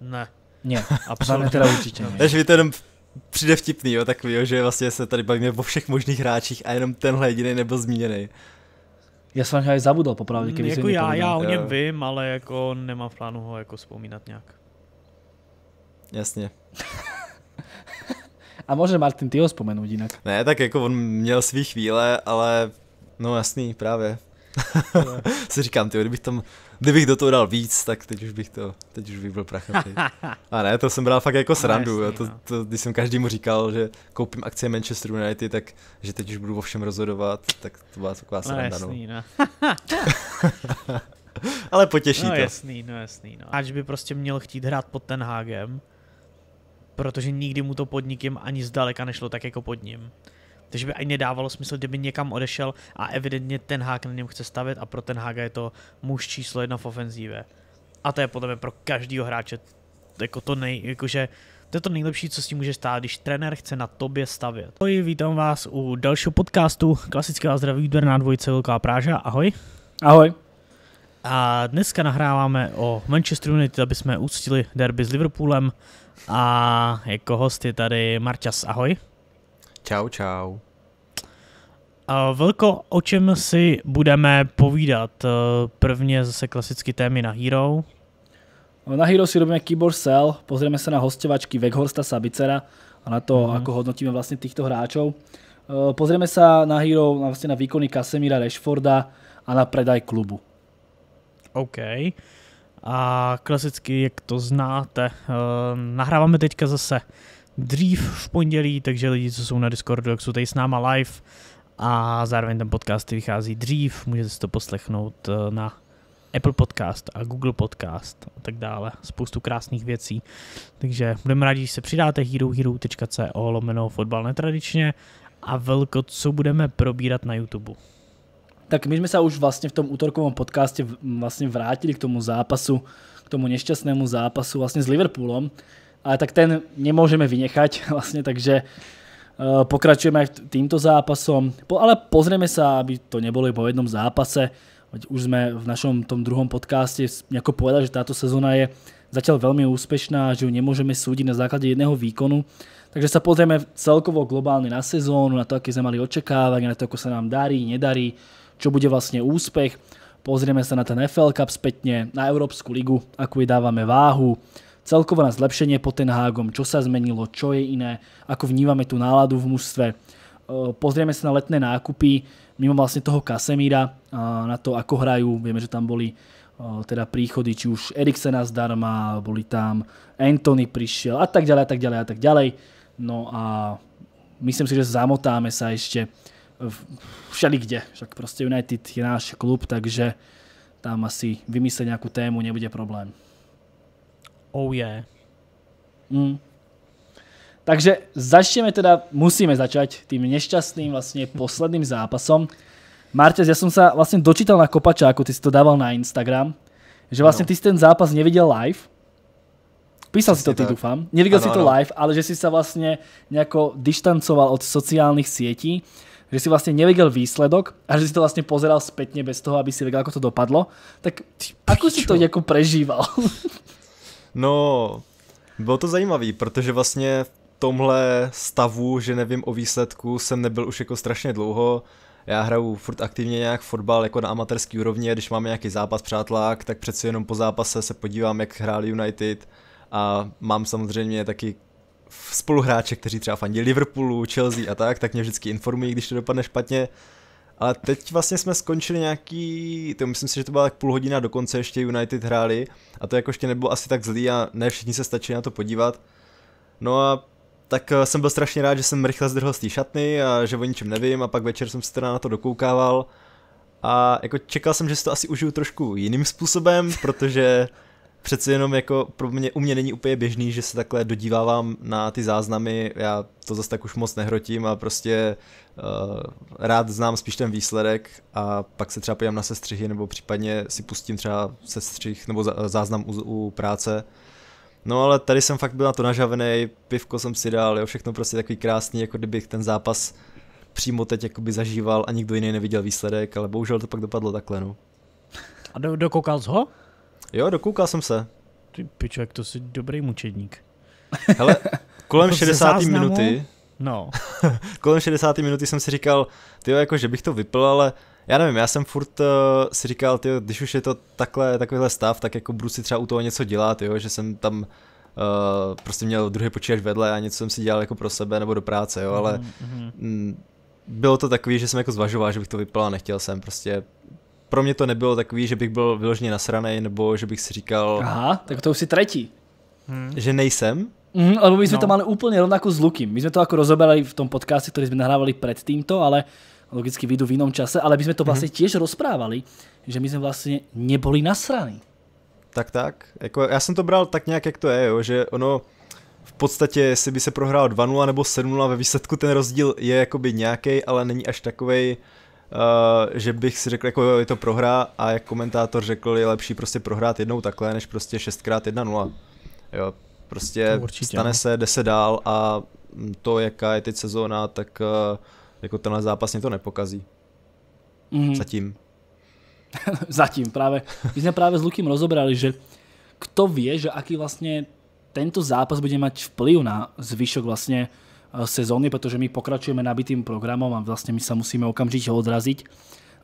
Ne. Ne, absolutně teda určitě ne. Takže vy to jenom přijde vtipný, jo, takový, jo, že vlastně se tady bavíme o všech možných hráčích a jenom tenhle jediný nebyl zmíněný. Já jsem ho zabudl, popravdě, mm, kdyby jako já, já o něm vím, ale jako nemám v plánu ho jako vzpomínat nějak. Jasně. a může Martin ty ho vzpomenout jinak. Ne, tak jako on měl svý chvíle, ale no jasný, právě si říkám, ty, kdybych tam, kdybych do toho dal víc, tak teď už bych to, teď už bych byl prachatý. A ne, to jsem bral fakt jako no, srandu, no, jasný, To, to, když jsem každému říkal, že koupím akcie Manchester United, tak že teď už budu o všem rozhodovat, tak to byla taková no, sranda, no. no. Ale potěší no, to. jasný, no jasný, no. Ač by prostě měl chtít hrát pod ten Hágem, protože nikdy mu to pod nikým ani zdaleka nešlo tak jako pod ním. Takže by ani nedávalo smysl, kdyby někam odešel a evidentně ten hák na něm chce stavět a pro ten hága je to muž číslo jedna v ofenzíve. A to je podle mě pro každého hráče jako to nej, jakože to je to nejlepší, co s tím může stát, když trenér chce na tobě stavět. Ahoj, vítám vás u dalšího podcastu Klasického zdraví výběr na dvojice Velká Práža. Ahoj. Ahoj. A dneska nahráváme o Manchester United, aby jsme uctili derby s Liverpoolem. A jako host je tady Marťas, ahoj. Čau, čau. A Velko, o čem si budeme povídat? Eh, prvně zase klasicky témy na Hero. No, na Hero si robíme Keyboard Cell, pozrieme se na hostovačky Veghorsta Sabicera a na to, mm-hmm. ako hodnotíme vlastně týchto hráčov. Eh, pozrieme se na Hero, vlastně na výkony Kasemíra Rashforda a na predaj klubu. OK. A klasicky, jak to znáte, eh, nahráváme teďka zase dřív v pondělí, takže lidi, co jsou na Discordu, jak jsou tady s náma live a zároveň ten podcast vychází dřív, můžete si to poslechnout eh, na Apple Podcast a Google Podcast a tak dále. Spoustu krásných věcí. Takže budeme rádi, když se přidáte herohero.co lomeno fotbal netradičně a velko, co budeme probírat na YouTube. Tak my jsme se už vlastně v tom útorkovém podcaste vlastně vrátili k tomu zápasu, k tomu nešťastnému zápasu vlastně s Liverpoolem ale tak ten nemôžeme vynechať vlastne, takže eh, pokračujeme aj týmto zápasom, ale pozrieme sa, aby to nebolo iba v jednom zápase, už sme v našom tom druhom podcaste nejako povedali, že táto sezóna je zatiaľ veľmi úspešná, že ju nemôžeme súdiť na základe jedného výkonu, takže sa pozrieme celkovo globálne na sezónu, na to, aké sme mali očakávania, na to, ako sa nám darí, nedarí, čo bude vlastne úspech, pozrieme sa na ten FL Cup spätne, na Európsku ligu, akú je dávame váhu, celkovo na zlepšenie pod ten hágom, čo sa zmenilo, čo je iné, ako vnímame tú náladu v mužstve. Eh, pozrieme sa na letné nákupy, mimo vlastne toho Kasemíra, na to, ako hrajú. Vieme, že tam boli eh, teda príchody, či už Eriksena zdarma, boli tam Anthony prišiel a tak ďalej, a tak ďalej, a tak ďalej. No a myslím si, že zamotáme sa ešte všelikde, kde. Však prostě United je náš klub, takže tam asi vymyslet nějakou tému nebude problém. Oh yeah. Mm. Takže začneme teda, musíme začať tým nešťastným vlastně posledným zápasom. Martes, já jsem se vlastně dočítal na Kopačáku, ty si to dával na Instagram, že vlastně ty si ten zápas neviděl live. Písal si to ty, dúfam. doufám. Neviděl si to live, ale že si se vlastně nejako dištancoval od sociálních sítí, že si vlastně neviděl výsledok a že si to vlastně pozeral spätne bez toho, aby si vedel, jak to dopadlo. Tak ako si to nejako prežíval? No, bylo to zajímavé, protože vlastně v tomhle stavu, že nevím o výsledku, jsem nebyl už jako strašně dlouho. Já hraju furt aktivně nějak fotbal jako na amatérský úrovni, když máme nějaký zápas přátelák, tak přeci jenom po zápase se podívám, jak hráli United a mám samozřejmě taky spoluhráče, kteří třeba fandí Liverpoolu, Chelsea a tak, tak mě vždycky informují, když to dopadne špatně. Ale teď vlastně jsme skončili nějaký, to myslím si, že to byla tak půl hodina, dokonce ještě United hráli a to jako ještě nebylo asi tak zlý a ne všichni se stačili na to podívat. No a tak eh, jsem byl strašně rád, že jsem rychle zdrhl z té šatny a že o ničem nevím a pak večer jsem se teda na to dokoukával a jako čekal jsem, že si to asi užiju trošku jiným způsobem, protože přece jenom jako pro mě, u mě není úplně běžný, že se takhle dodívávám na ty záznamy, já to zase tak už moc nehrotím a prostě uh, rád znám spíš ten výsledek a pak se třeba podívám na sestřihy nebo případně si pustím třeba sestřih nebo záznam u, u práce. No ale tady jsem fakt byl na to nažavený, pivko jsem si dal, jo, všechno prostě takový krásný, jako kdybych ten zápas přímo teď jakoby zažíval a nikdo jiný neviděl výsledek, ale bohužel to pak dopadlo takhle, no. A do, dokoukal jsi ho? Jo, dokoukal jsem se. Ty pičo, jak to jsi dobrý mučedník. Hele, kolem 60. Jako minuty... No. kolem 60. minuty jsem si říkal, ty jako, že bych to vypl, ale já nevím, já jsem furt uh, si říkal, ty když už je to takhle, takovýhle stav, tak jako budu si třeba u toho něco dělat, jo, že jsem tam uh, prostě měl druhý počítač vedle a něco jsem si dělal jako pro sebe nebo do práce, jo, ale mhm, mhm. mm, mm. M, bylo to takový, že jsem jako zvažoval, že bych to vypil a nechtěl jsem, prostě pro mě to nebylo takový, že bych byl vyloženě nasranej, nebo že bych si říkal... Aha, tak to už si tretí. Hmm. Že nejsem, Mm, alebo my jsme no. to mali úplně rovnako s Lukým. My jsme to jako rozoberali v tom podcastu, který jsme nahrávali před tímto, ale logicky vyjdu v jiném čase, ale my jsme to mhm. vlastně mm. těž rozprávali, že my jsme vlastně neboli nasraní. Tak, tak. Jako, já jsem to bral tak nějak, jak to je, jo, že ono v podstatě, jestli by se prohrál 2-0 nebo 7-0 ve výsledku, ten rozdíl je jakoby nějaký, ale není až takovej, Eh, že bych si řekl, jako je to prohra a jak komentátor řekl, je lepší prostě prohrát jednou takhle, než prostě 6x1-0. Jo, prostě určitě, stane ne. No. se, jde se dál a to, jaká je teď sezóna, tak eh, jako tenhle zápas mě to nepokazí. Mm. Zatím. Zatím, právě. My jsme právě s Lukým rozobrali, že kto vie, že aký vlastně tento zápas bude mať vplyv na zvyšok vlastně Eh, sezóny, pretože my pokračujeme nabitým programom a vlastne my sa musíme okamžite odraziť.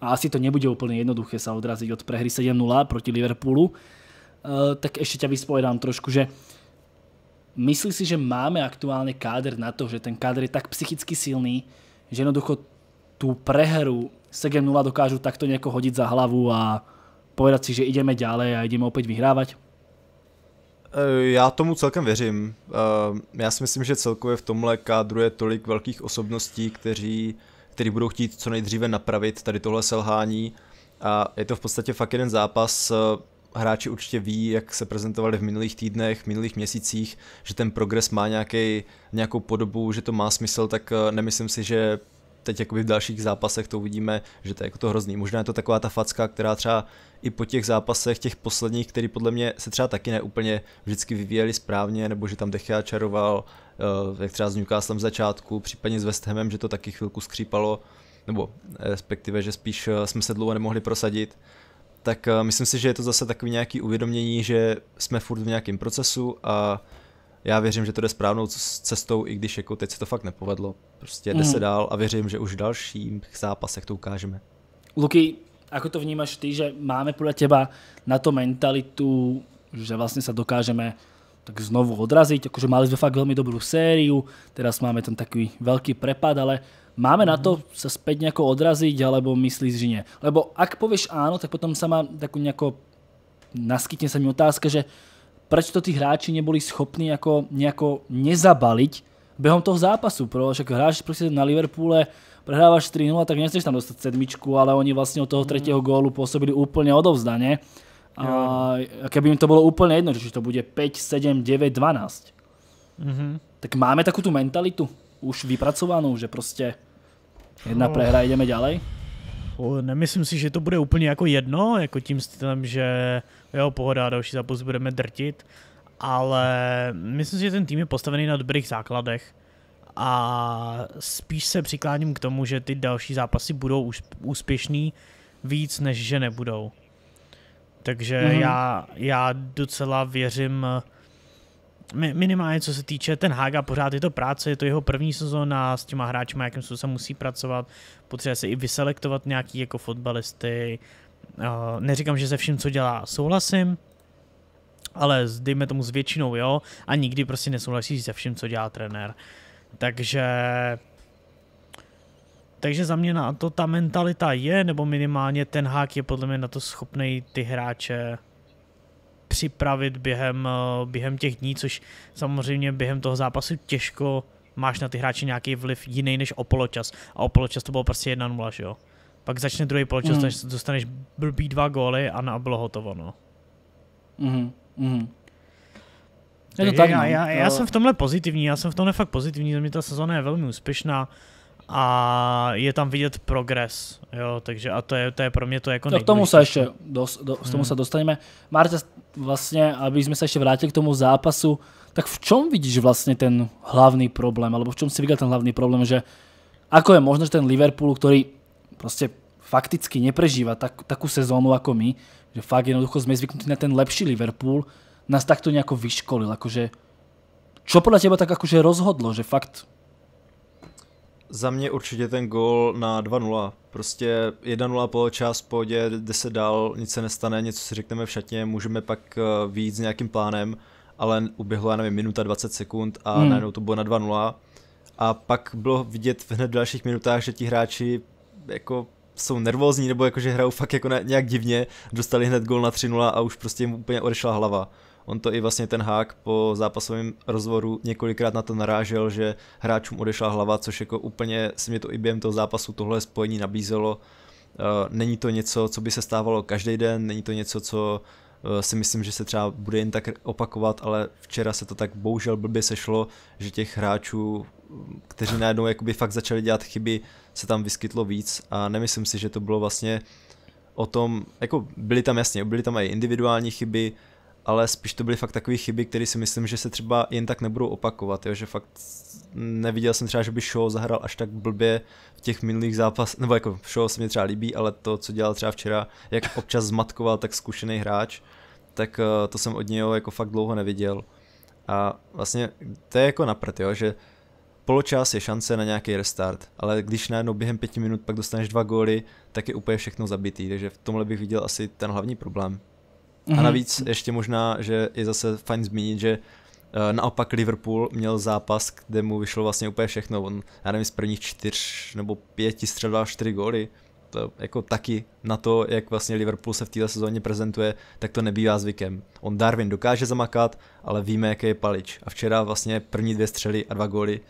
A asi to nebude úplne jednoduché sa odraziť od prehry 7-0 proti Liverpoolu. Eh, tak ešte ťa vyspovedám trošku, že myslí si, že máme aktuálne káder na to, že ten káder je tak psychicky silný, že jednoducho tú prehru 7-0 dokážu takto nejako hodiť za hlavu a povedať si, že ideme ďalej a ideme opäť vyhrávať? Eh, já tomu celkem věřím. Eh, já si myslím, že celkově v tomhle kádru je tolik velkých osobností, kteří, kteří budou chtít co nejdříve napravit tady tohle selhání. A je to v podstatě fakt jeden zápas. Eh, hráči určitě ví, jak se prezentovali v minulých týdnech, minulých měsících, že ten progres má nějaký, nějakou podobu, že to má smysl, tak nemyslím si, že teď jakoby v dalších zápasech to uvidíme, že to je jako to hrozný. Možná je to taková ta facka, která třeba i po těch zápasech, těch posledních, které podle mě se třeba taky neúplně vždycky vyvíjeli správně, nebo že tam Dechia čaroval, eh, jak třeba s Newcastlem v začátku, případně s West Hamem, že to taky chvilku skřípalo, nebo eh, respektive, že spíš eh, jsme se dlouho nemohli prosadit, tak myslím si, že je to zase takový nějaký uvědomění, že jsme furt v nějakém procesu a já věřím, že to jde správnou cestou, i když jako teď se to fakt nepovedlo. Prostě jde mm. se mhm. dál a věřím, že už v dalších zápasech to ukážeme. Luky, ako to vnímaš ty, že máme podle těba na to mentalitu, že vlastně se dokážeme tak znovu odrazit, jakože máli jsme fakt velmi dobrou sériu, teraz máme ten takový velký prepad, ale máme mm. na mhm. to se zpět nějak odrazit, alebo myslíš, že ne? Lebo ak pověš ano, tak potom sama tak nějak naskytně se mi otázka, že proč to tí hráči neboli schopní jako nějako nezabalit během toho zápasu. protože však hráš prostě na Liverpoole, prehrávaš 3 a tak nechceš tam dostat sedmičku, ale oni vlastně od toho mhm. třetího gólu působili úplně odovzdaně. A keby jim to bylo úplně jedno, že to bude 5, 7, 9, 12. Mm-hmm. Tak máme takovou tu mentalitu už vypracovanou, že prostě jedna prehra, ideme ďalej? nemyslím si, že to bude úplně jako jedno, jako tím stylem, že jo, pohoda, další zápas budeme drtit, ale myslím si, že ten tým je postavený na dobrých základech a spíš se přikláním k tomu, že ty další zápasy budou úspěšný víc, než že nebudou. Takže mm-hmm. já, já docela věřím uh, minimálně co se týče ten Haga, pořád je to práce, je to jeho první sezóna, s těma hráči, jakým se musí pracovat, potřebuje se i vyselektovat nějaký jako fotbalisty, eh, neříkám, že se vším, co dělá, souhlasím, ale dejme tomu s většinou, jo, a nikdy prostě nesouhlasí se vším, co dělá trenér. Takže takže za mě na to ta mentalita je, nebo minimálně ten hák je podle mě na to schopný ty hráče připravit během, eh, během těch dní, což samozřejmě během toho zápasu těžko máš na ty hráče nějaký vliv jiný než o poločas. A o poločas to bylo prostě 1-0, že jo? Pak začne druhý poločas, mm. dostaneš blbý dva góly a, na bylo hotovo, no. Mm. Mm. tak, já, no. já, já jsem v tomhle pozitivní, já jsem v tomhle fakt pozitivní, za mě ta sezóna je velmi úspěšná. Uh, a je tam vidět progres, jo, takže a to je, to je pro mě to jako no, k tomu se ještě dos, do, k tomu hmm. se dostaneme. Marta, vlastně, aby jsme se ještě vrátili k tomu zápasu, tak v čom vidíš vlastně ten hlavný problém, alebo v čom si viděl ten hlavný problém, že ako je možné, že ten Liverpool, který prostě fakticky neprežíva tak, takú sezónu jako my, že fakt jednoducho jsme zvyknutí na ten lepší Liverpool, nás takto nějak vyškolil, akože čo podle teba tak akože rozhodlo, že fakt za mě určitě ten gol na 2-0. Prostě 1-0 po čas, po hodě, se dál, nic se nestane, něco si řekneme v šatně, můžeme pak eh, výjít s nějakým plánem, ale uběhlo, já nevím, minuta 20 sekund a hmm. najednou to bylo na 2-0. A pak bylo vidět v hned v dalších minutách, že ti hráči jako jsou nervózní, nebo jako že hrajou fakt jako nějak divně, dostali hned gol na 3-0 a už prostě jim úplně odešla hlava. On to i vlastně ten hák po zápasovém rozvoru několikrát na to narážel, že hráčům odešla hlava, což jako úplně se mi to i během toho zápasu tohle spojení nabízelo. Eh, není to něco, co by se stávalo každý den, není to něco, co eh, si myslím, že se třeba bude jen tak opakovat, ale včera se to tak bohužel blbě sešlo, že těch hráčů, kteří najednou jakoby fakt začali dělat chyby, se tam vyskytlo víc a nemyslím si, že to bylo vlastně o tom, jako byly tam jasně, byly tam i individuální chyby, ale spíš to byly fakt takové chyby, které si myslím, že se třeba jen tak nebudou opakovat, jo? že fakt neviděl jsem třeba, že by Show zahrál až tak blbě v těch minulých zápasech, nebo jako Show se mi třeba líbí, ale to, co dělal třeba včera, jak občas zmatkoval tak zkušený hráč, tak eh, to jsem od něho jako fakt dlouho neviděl. A vlastně to je jako naprt, jo? že poločas je šance na nějaký restart, ale když najednou během pěti minut pak dostaneš dva góly, tak je úplně všechno zabitý, takže v tomhle bych viděl asi ten hlavní problém. Mm-hmm. A mhm. navíc ještě možná, že je zase fajn zmínit, že eh, naopak Liverpool měl zápas, kde mu vyšlo vlastně úplně všechno. On, já nevím, z prvních čtyř nebo pěti střelil čtyři góly. To jako taky na to, jak vlastně Liverpool se v této sezóně prezentuje, tak to nebývá zvykem. On Darwin dokáže zamakat, ale víme, jaký je palič. A včera vlastně první dvě střely a dva góly.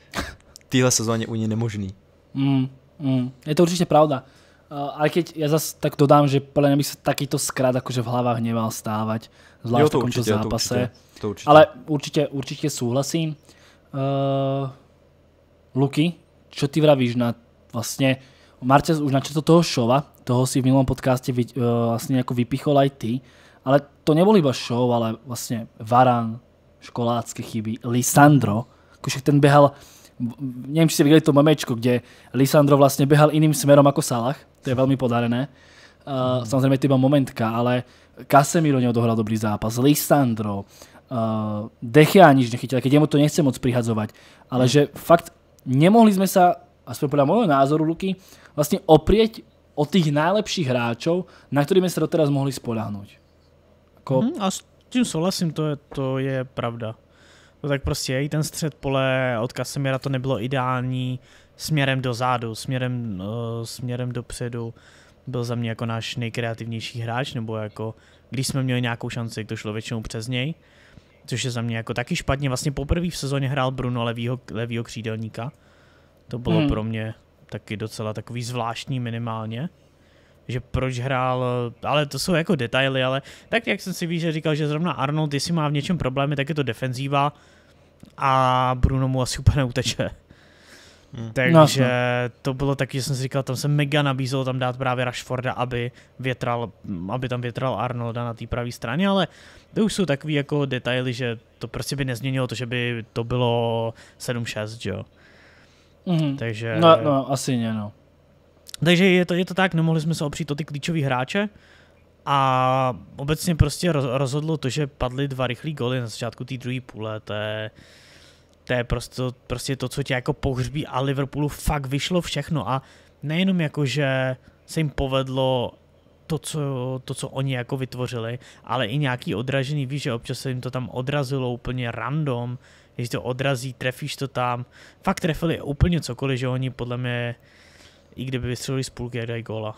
V téhle sezóně u něj nemožný. Mm, mm. Je to určitě pravda. Uh, ale keď ja zase tak dodám, že podľa mňa by sa takýto skrat akože v hlavách nemal stávať, zvlášť jo, to v takomto určite, zápase. To určite, to určite. Ale určite, určite súhlasím. Uh, Luky, čo ty vravíš na vlastne, Martez už načetl toho šova, toho si v minulom podcaste vy, uh, eh, vlastne ako vypichol aj ty, ale to nebol iba šov, ale vlastne Varan, školácké chyby, Lisandro, akože ten behal, neviem, či ste videli to memečko, kde Lisandro vlastne behal iným smerom ako Salah, to je velmi podarené. Uh, mm. Samozřejmě to momentka, ale Casemiro neodohral dobrý zápas, Lisandro, uh, eh, Dechia nič nechytil, keď jemu to nechce moc prihadzovať, ale mm. že fakt nemohli sme sa, aspoň podľa môjho názoru, Luky, vlastne oprieť o tých najlepších hráčov, na sme sa doteraz mohli spoláhnuť. Jako... Mm, a s tím souhlasím, to je, to je pravda. To no tak prostě i ten střed pole od Casemira to nebylo ideální, směrem dozadu, směrem, uh, směrem dopředu byl za mě jako náš nejkreativnější hráč, nebo jako když jsme měli nějakou šanci, to šlo většinou přes něj, což je za mě jako taky špatně. Vlastně poprvé v sezóně hrál Bruno levýho, levýho křídelníka. To bylo hmm. pro mě taky docela takový zvláštní minimálně že proč hrál, eh, ale to jsou jako detaily, ale tak jak jsem si víš, že říkal, že zrovna Arnold, jestli má v něčem problémy, tak je to defenzíva a Bruno mu asi úplně uteče. Hmm. Takže no, to bylo taky, že jsem si říkal, tam se mega nabízelo tam dát právě Rashforda, aby, větral, aby tam větral Arnolda na té pravé straně, ale to už jsou takový jako detaily, že to prostě by nezměnilo to, že by to bylo 7-6, jo. Mm-hmm. Takže... No, no, asi ne, no. Takže je to, je to tak, nemohli jsme se opřít o ty klíčové hráče a obecně prostě rozhodlo to, že padly dva rychlí góly na začátku té druhé půle, to je to je prostě, prostě to, co tě jako pohřbí a Liverpoolu fakt vyšlo všechno a nejenom jako, že se jim povedlo to co, to, co oni jako vytvořili, ale i nějaký odražený, víš, že občas se jim to tam odrazilo úplně random, když to odrazí, trefíš to tam, fakt trefili úplně cokoliv, že oni podle mě, i kdyby vystřelili z půlky, dají góla.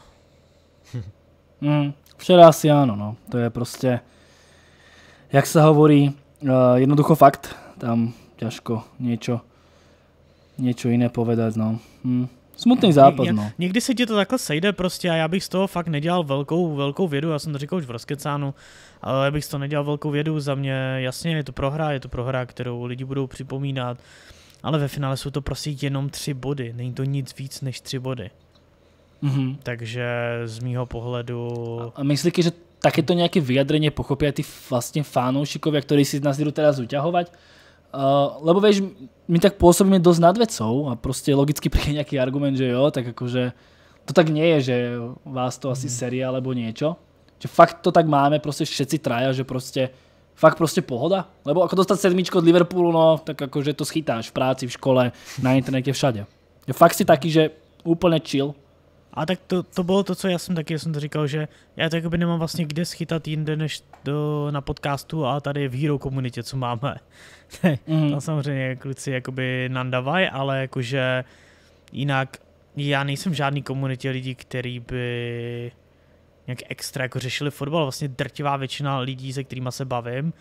Hmm, včera asi ano, no. To je prostě, jak se hovorí, uh, jednoducho fakt, tam ťažko niečo, niečo iné povedať. No. Hm. Smutný zápas, no. Někdy se ti to takhle sejde prostě a já bych z toho fakt nedělal velkou, velkou vědu, já jsem to říkal už v Roskecánu, ale já bych z toho nedělal velkou vědu, za mě jasně je to prohra, je to prohra, kterou lidi budou připomínat, ale ve finále jsou to prostě jenom tři body, není to nic víc než tři body. Mm-hmm. Takže z mýho pohledu... A myslíš, že to nějaké vyjadrenie pochopia ty vlastně fanoušikově, který si nás jdu teda zuťahovat? Eh, lebo vieš, my tak pôsobíme dosť nad vecou a proste logicky príde nejaký argument, že jo, tak akože to tak nie je, že vás to asi mm. alebo niečo. Čiže fakt to tak máme proste všetci traja, že proste fakt proste pohoda. Lebo ako dostať sedmičko od Liverpoolu, no tak akože to schytáš v práci, v škole, na internete, všade. Je fakt si taký, že úplne chill, a tak to, to bylo to, co já jsem taky, já jsem to říkal, že já to jakoby nemám vlastně kde schytat jinde, než do, na podcastu a tady v Hero komunitě, co máme. mm. Tam samozřejmě kluci jakoby nandavaj, ale jakože jinak já nejsem v žádný komunitě lidí, který by nějak extra jako řešili fotbal. Vlastně drtivá většina lidí, se kterými se bavím,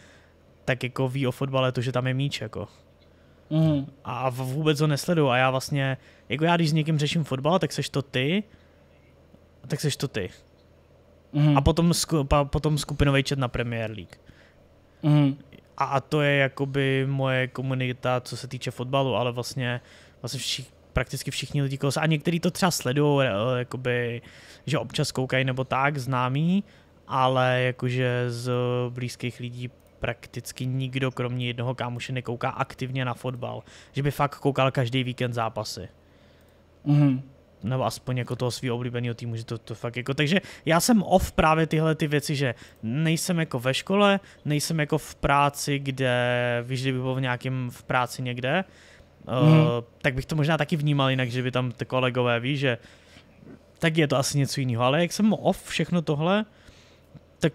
tak jako ví o fotbale to, že tam je míč, jako. Mm. A vůbec ho nesledu. A já vlastně, jako já když s někým řeším fotbal, tak seš to ty, a tak seš to ty. Mm. A potom, sku, pa, potom skupinový chat na Premier League. Mm. A, a to je jakoby moje komunita, co se týče fotbalu, ale vlastně, vlastně všich, prakticky všichni lidi, a některý to třeba sledují, eh, jakoby, že občas koukají nebo tak, známí, ale jakože z blízkých lidí prakticky nikdo, kromě jednoho kámoše, nekouká aktivně na fotbal. Že by fakt koukal každý víkend zápasy. Mm nebo aspoň jako toho svého oblíbeného týmu, že to, to fakt jako, takže já jsem off právě tyhle ty věci, že nejsem jako ve škole, nejsem jako v práci, kde, víš, kdyby byl v nějakém v práci někde, mm. uh, tak bych to možná taky vnímal jinak, že by tam ty kolegové, ví, že tak je to asi něco jiného, ale jak jsem off všechno tohle, tak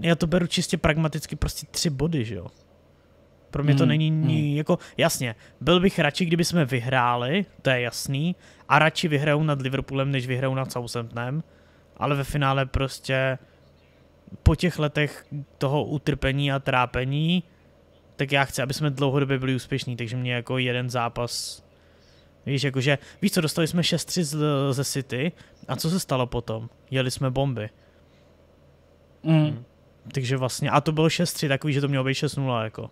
já to beru čistě pragmaticky prostě tři body, že jo. Pro mě to hmm, není hmm. jako, jasně, byl bych radši, kdyby jsme vyhráli, to je jasný, a radši vyhrajou nad Liverpoolem, než vyhrajou nad Southamptonem, ale ve finále prostě po těch letech toho utrpení a trápení, tak já chci, aby jsme dlouhodobě byli úspěšní, takže mě jako jeden zápas Víš, jakože, víš co, dostali jsme 6-3 ze City a co se stalo potom? Jeli jsme bomby. Mm. Takže vlastně, a to bylo 6-3, takový, že to mělo být 6-0, jako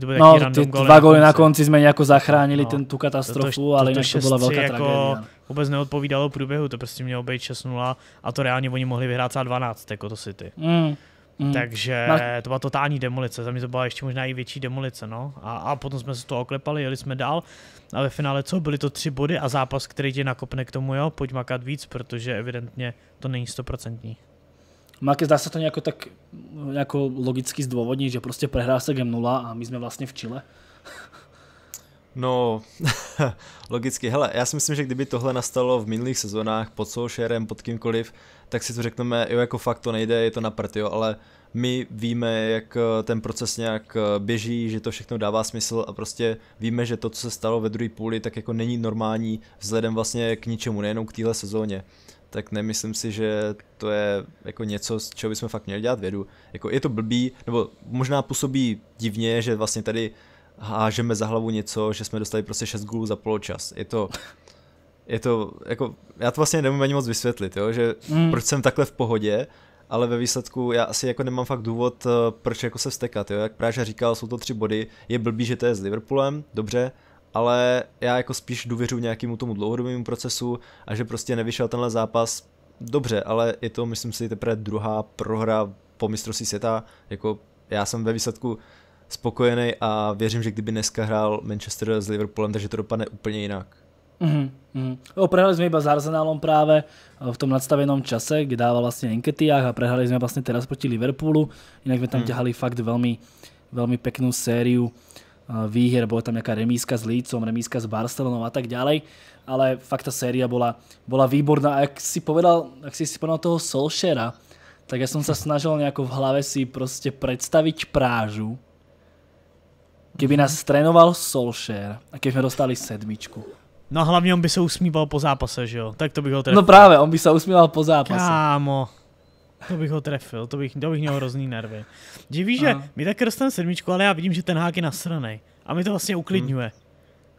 to no, ty dva góly na, konci jsme nějak zachránili no, ten, tu katastrofu, to, to, ale to, to, to byla velká jako tragédia. No. Vůbec neodpovídalo průběhu, to prostě mělo být 6-0 a to reálně oni mohli vyhrát za 12, jako to City. Mm. Mm. Takže no. to byla totální demolice, za mě to byla ještě možná i větší demolice, no. A, a potom jsme se to oklepali, jeli jsme dál a ve finále co, byly to tři body a zápas, který tě nakopne k tomu, jo, pojď makat víc, protože evidentně to není stoprocentní. Máke, zdá se to nějak tak jako logicky zdůvodnit, že prostě prehrá se Game 0 a my jsme vlastně v Chile? No, logicky. Hele, já si myslím, že kdyby tohle nastalo v minulých sezónách pod Solskjaerem, pod kýmkoliv, tak si to řekneme, jo, jako fakt to nejde, je to na prd, jo, ale my víme, jak eh, ten proces nějak eh, běží, že to všechno dává smysl a prostě víme, že to, co se stalo ve druhé půli, tak jako není normální vzhledem vlastně k ničemu, nejenom k téhle sezóně tak nemyslím si, že to je jako něco, z čeho bychom fakt měli dělat vědu. Jako je to blbý, nebo možná působí divně, že vlastně tady hážeme za hlavu něco, že jsme dostali prostě 6 gulů za poločas. Je to, je to, jako, já to vlastně nemůžu ani moc vysvětlit, jo, že mm. proč jsem takhle v pohodě, ale ve výsledku já asi jako nemám fakt důvod, eh, proč jako se vstekat, jo, jak Práža říkal, jsou to tři body, je blbý, že to je s Liverpoolem, dobře, ale já jako spíš důvěřuji nějakému tomu dlouhodobému procesu a že prostě nevyšel tenhle zápas dobře, ale je to, myslím si, teprve druhá prohra po mistrovství světa, jako já jsem ve výsledku spokojený a věřím, že kdyby dneska hrál Manchester s Liverpoolem, takže to dopadne úplně jinak. Mm-hmm. Mhm. Mm. Prehrali sme iba s Arsenálom práve eh, v tom nadstavenom čase, kde dával vlastne Enketiach a prehrali sme vlastne teraz proti Liverpoolu. Inak sme tam mm. ťahali fakt veľmi, veľmi peknú sériu výhier, bola tam nejaká remíska s Lícom, remíska s Barcelonou a tak ďalej, ale fakt tá séria bola, bola výborná a ak si povedal, ak si si povedal toho Solšera, tak ja som sa snažil nejako v hlave si proste predstaviť prážu, kdyby nás mhm. trénoval Solskjaer a keby sme dostali sedmičku. No hlavně on by se usmíval po zápase, že jo? Tak to by ho teda... No právě, on by se usmíval po zápase. Kámo. To bych ho trefil, to bych, to bych měl hrozný nervy. Divíš, že my tak dostaneme sedmičku, ale já vidím, že ten hák je nasraný. A mi to vlastně uklidňuje. Hmm.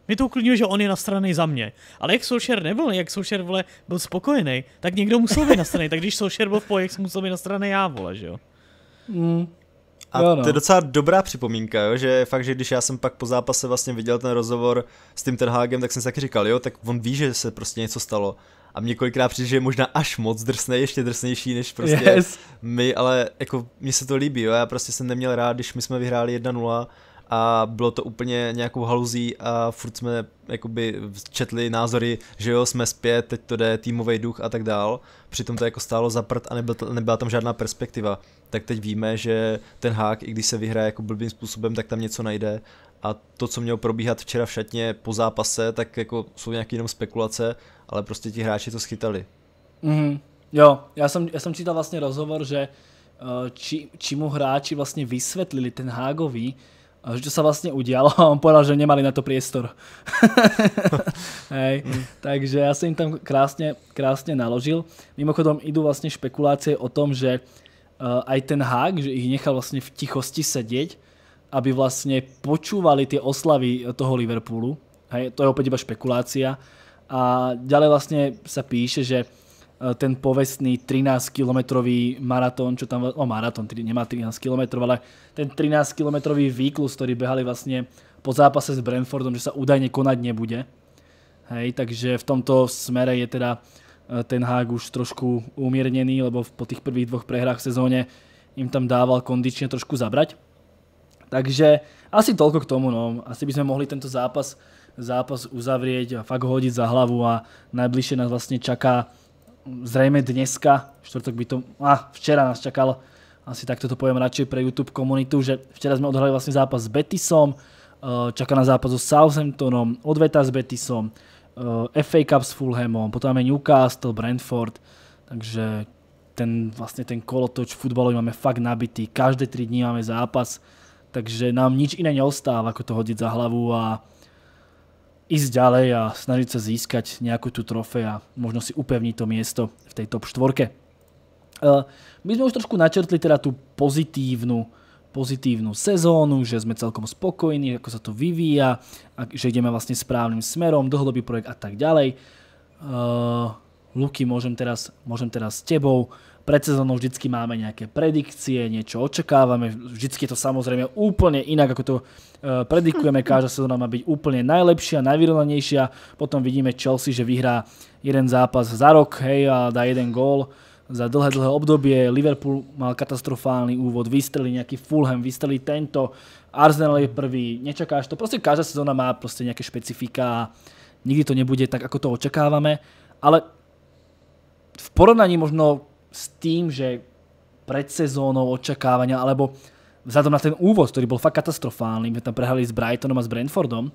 Mě to uklidňuje, že on je straně za mě. Ale jak Solskjaer nebyl, jak Solskjaer vole, byl spokojený, tak někdo musel být straně. tak když Solskjaer byl v pojech, musel být straně já, vole, že jo? Mm. A jo, no. to je docela dobrá připomínka, jo? že fakt, že když já jsem pak po zápase vlastně viděl ten rozhovor s tím Ten tak jsem si taky říkal, jo, tak on ví, že se prostě něco stalo, a mě kolikrát přijde, že je možná až moc drsnej, ještě drsnější než prostě yes. my, ale jako mně se to líbí, jo, já prostě jsem neměl rád, když my jsme vyhráli 1-0 a bylo to úplně nějakou haluzí a furt jsme jakoby četli názory, že jo, jsme zpět, teď to jde týmový duch a tak dál. Přitom to jako stálo za prd a nebyla, nebyla tam žádná perspektiva. Tak teď víme, že ten hák, i když se vyhraje jako blbým způsobem, tak tam něco najde a to, co mělo probíhat včera v šatně po zápase, tak jako jsou nějaké jenom spekulace, ale prostě ti hráči to schytali. Mm-hmm. Jo, já jsem, já jsem čítal vlastně rozhovor, že eh, či, či mu hráči vlastně vysvětlili ten Hágový, že to se vlastně udělalo, a on povedal, že nemali na to priestor. Hej. Mm. Takže já jsem jim tam krásně, krásně naložil. Mimochodom idú vlastně špekulácie o tom, že uh, aj ten hák, že ich nechal vlastně v tichosti sedět aby vlastne počúvali tie oslavy toho Liverpoolu. Hej, to je opäť iba špekulácia. A ďalej vlastne sa píše, že e, ten povestný 13-kilometrový maratón, čo tam, o maratón, nemá 13 kilometrov, ale ten 13-kilometrový výklus, ktorý behali vlastne po zápase s Brentfordom, že sa údajne konať nebude. Hej, takže v tomto smere je teda e, ten Hák už trošku umiernený, lebo po tých prvých dvoch prehrách v sezóne im tam dával kondične trošku zabrať. Takže asi toľko k tomu. No. Asi by sme mohli tento zápas, zápas uzavrieť a fakt hodiť za hlavu a najbližšie nás vlastne čaká zrejme dneska, štvrtok by to, a včera nás čakal, asi takto to poviem radšej pre YouTube komunitu, že včera sme odhrali vlastne zápas s Betisom, e, čaká na zápas so Southamptonom, odveta s Betisom, e, FA Cup s Fulhamom, potom máme Newcastle, Brentford, takže ten, vlastne ten kolotoč futbalový máme fakt nabitý, každé 3 dní máme zápas, takže nám nič iné neostáva, ako to hodiť za hlavu a ísť ďalej a snažiť sa získať nejakú tú trofej a možno si upevniť to miesto v tej top štvorke. E, my sme už trošku načrtli teda tú pozitívnu pozitívnu sezónu, že sme celkom spokojní, ako sa to vyvíja, že ideme vlastne správnym smerom, dlhodobý projekt a tak ďalej. Uh, Luky, môžem teraz, môžem teraz s tebou Pred sezónou vždycky máme nejaké predikcie, niečo očakávame. Vždycky je to samozrejme úplne inak, ako to eh, predikujeme. Každá sezóna má byť úplne najlepšia, najvyrovnanejšia. Potom vidíme Chelsea, že vyhrá jeden zápas za rok hej, a dá jeden gól za dlhé, dlhé obdobie. Liverpool mal katastrofálny úvod, vystrelí nejaký Fulham, vystrelí tento, Arsenal je prvý, nečakáš to. Proste každá sezóna má proste nejaké špecifika nikdy to nebude tak, ako to očakávame, ale v porovnaní možno s tým, že pred sezónou očakávania, alebo vzhľadom na ten úvod, ktorý bol fakt katastrofálny, my tam prehali s Brightonom a s Brentfordom.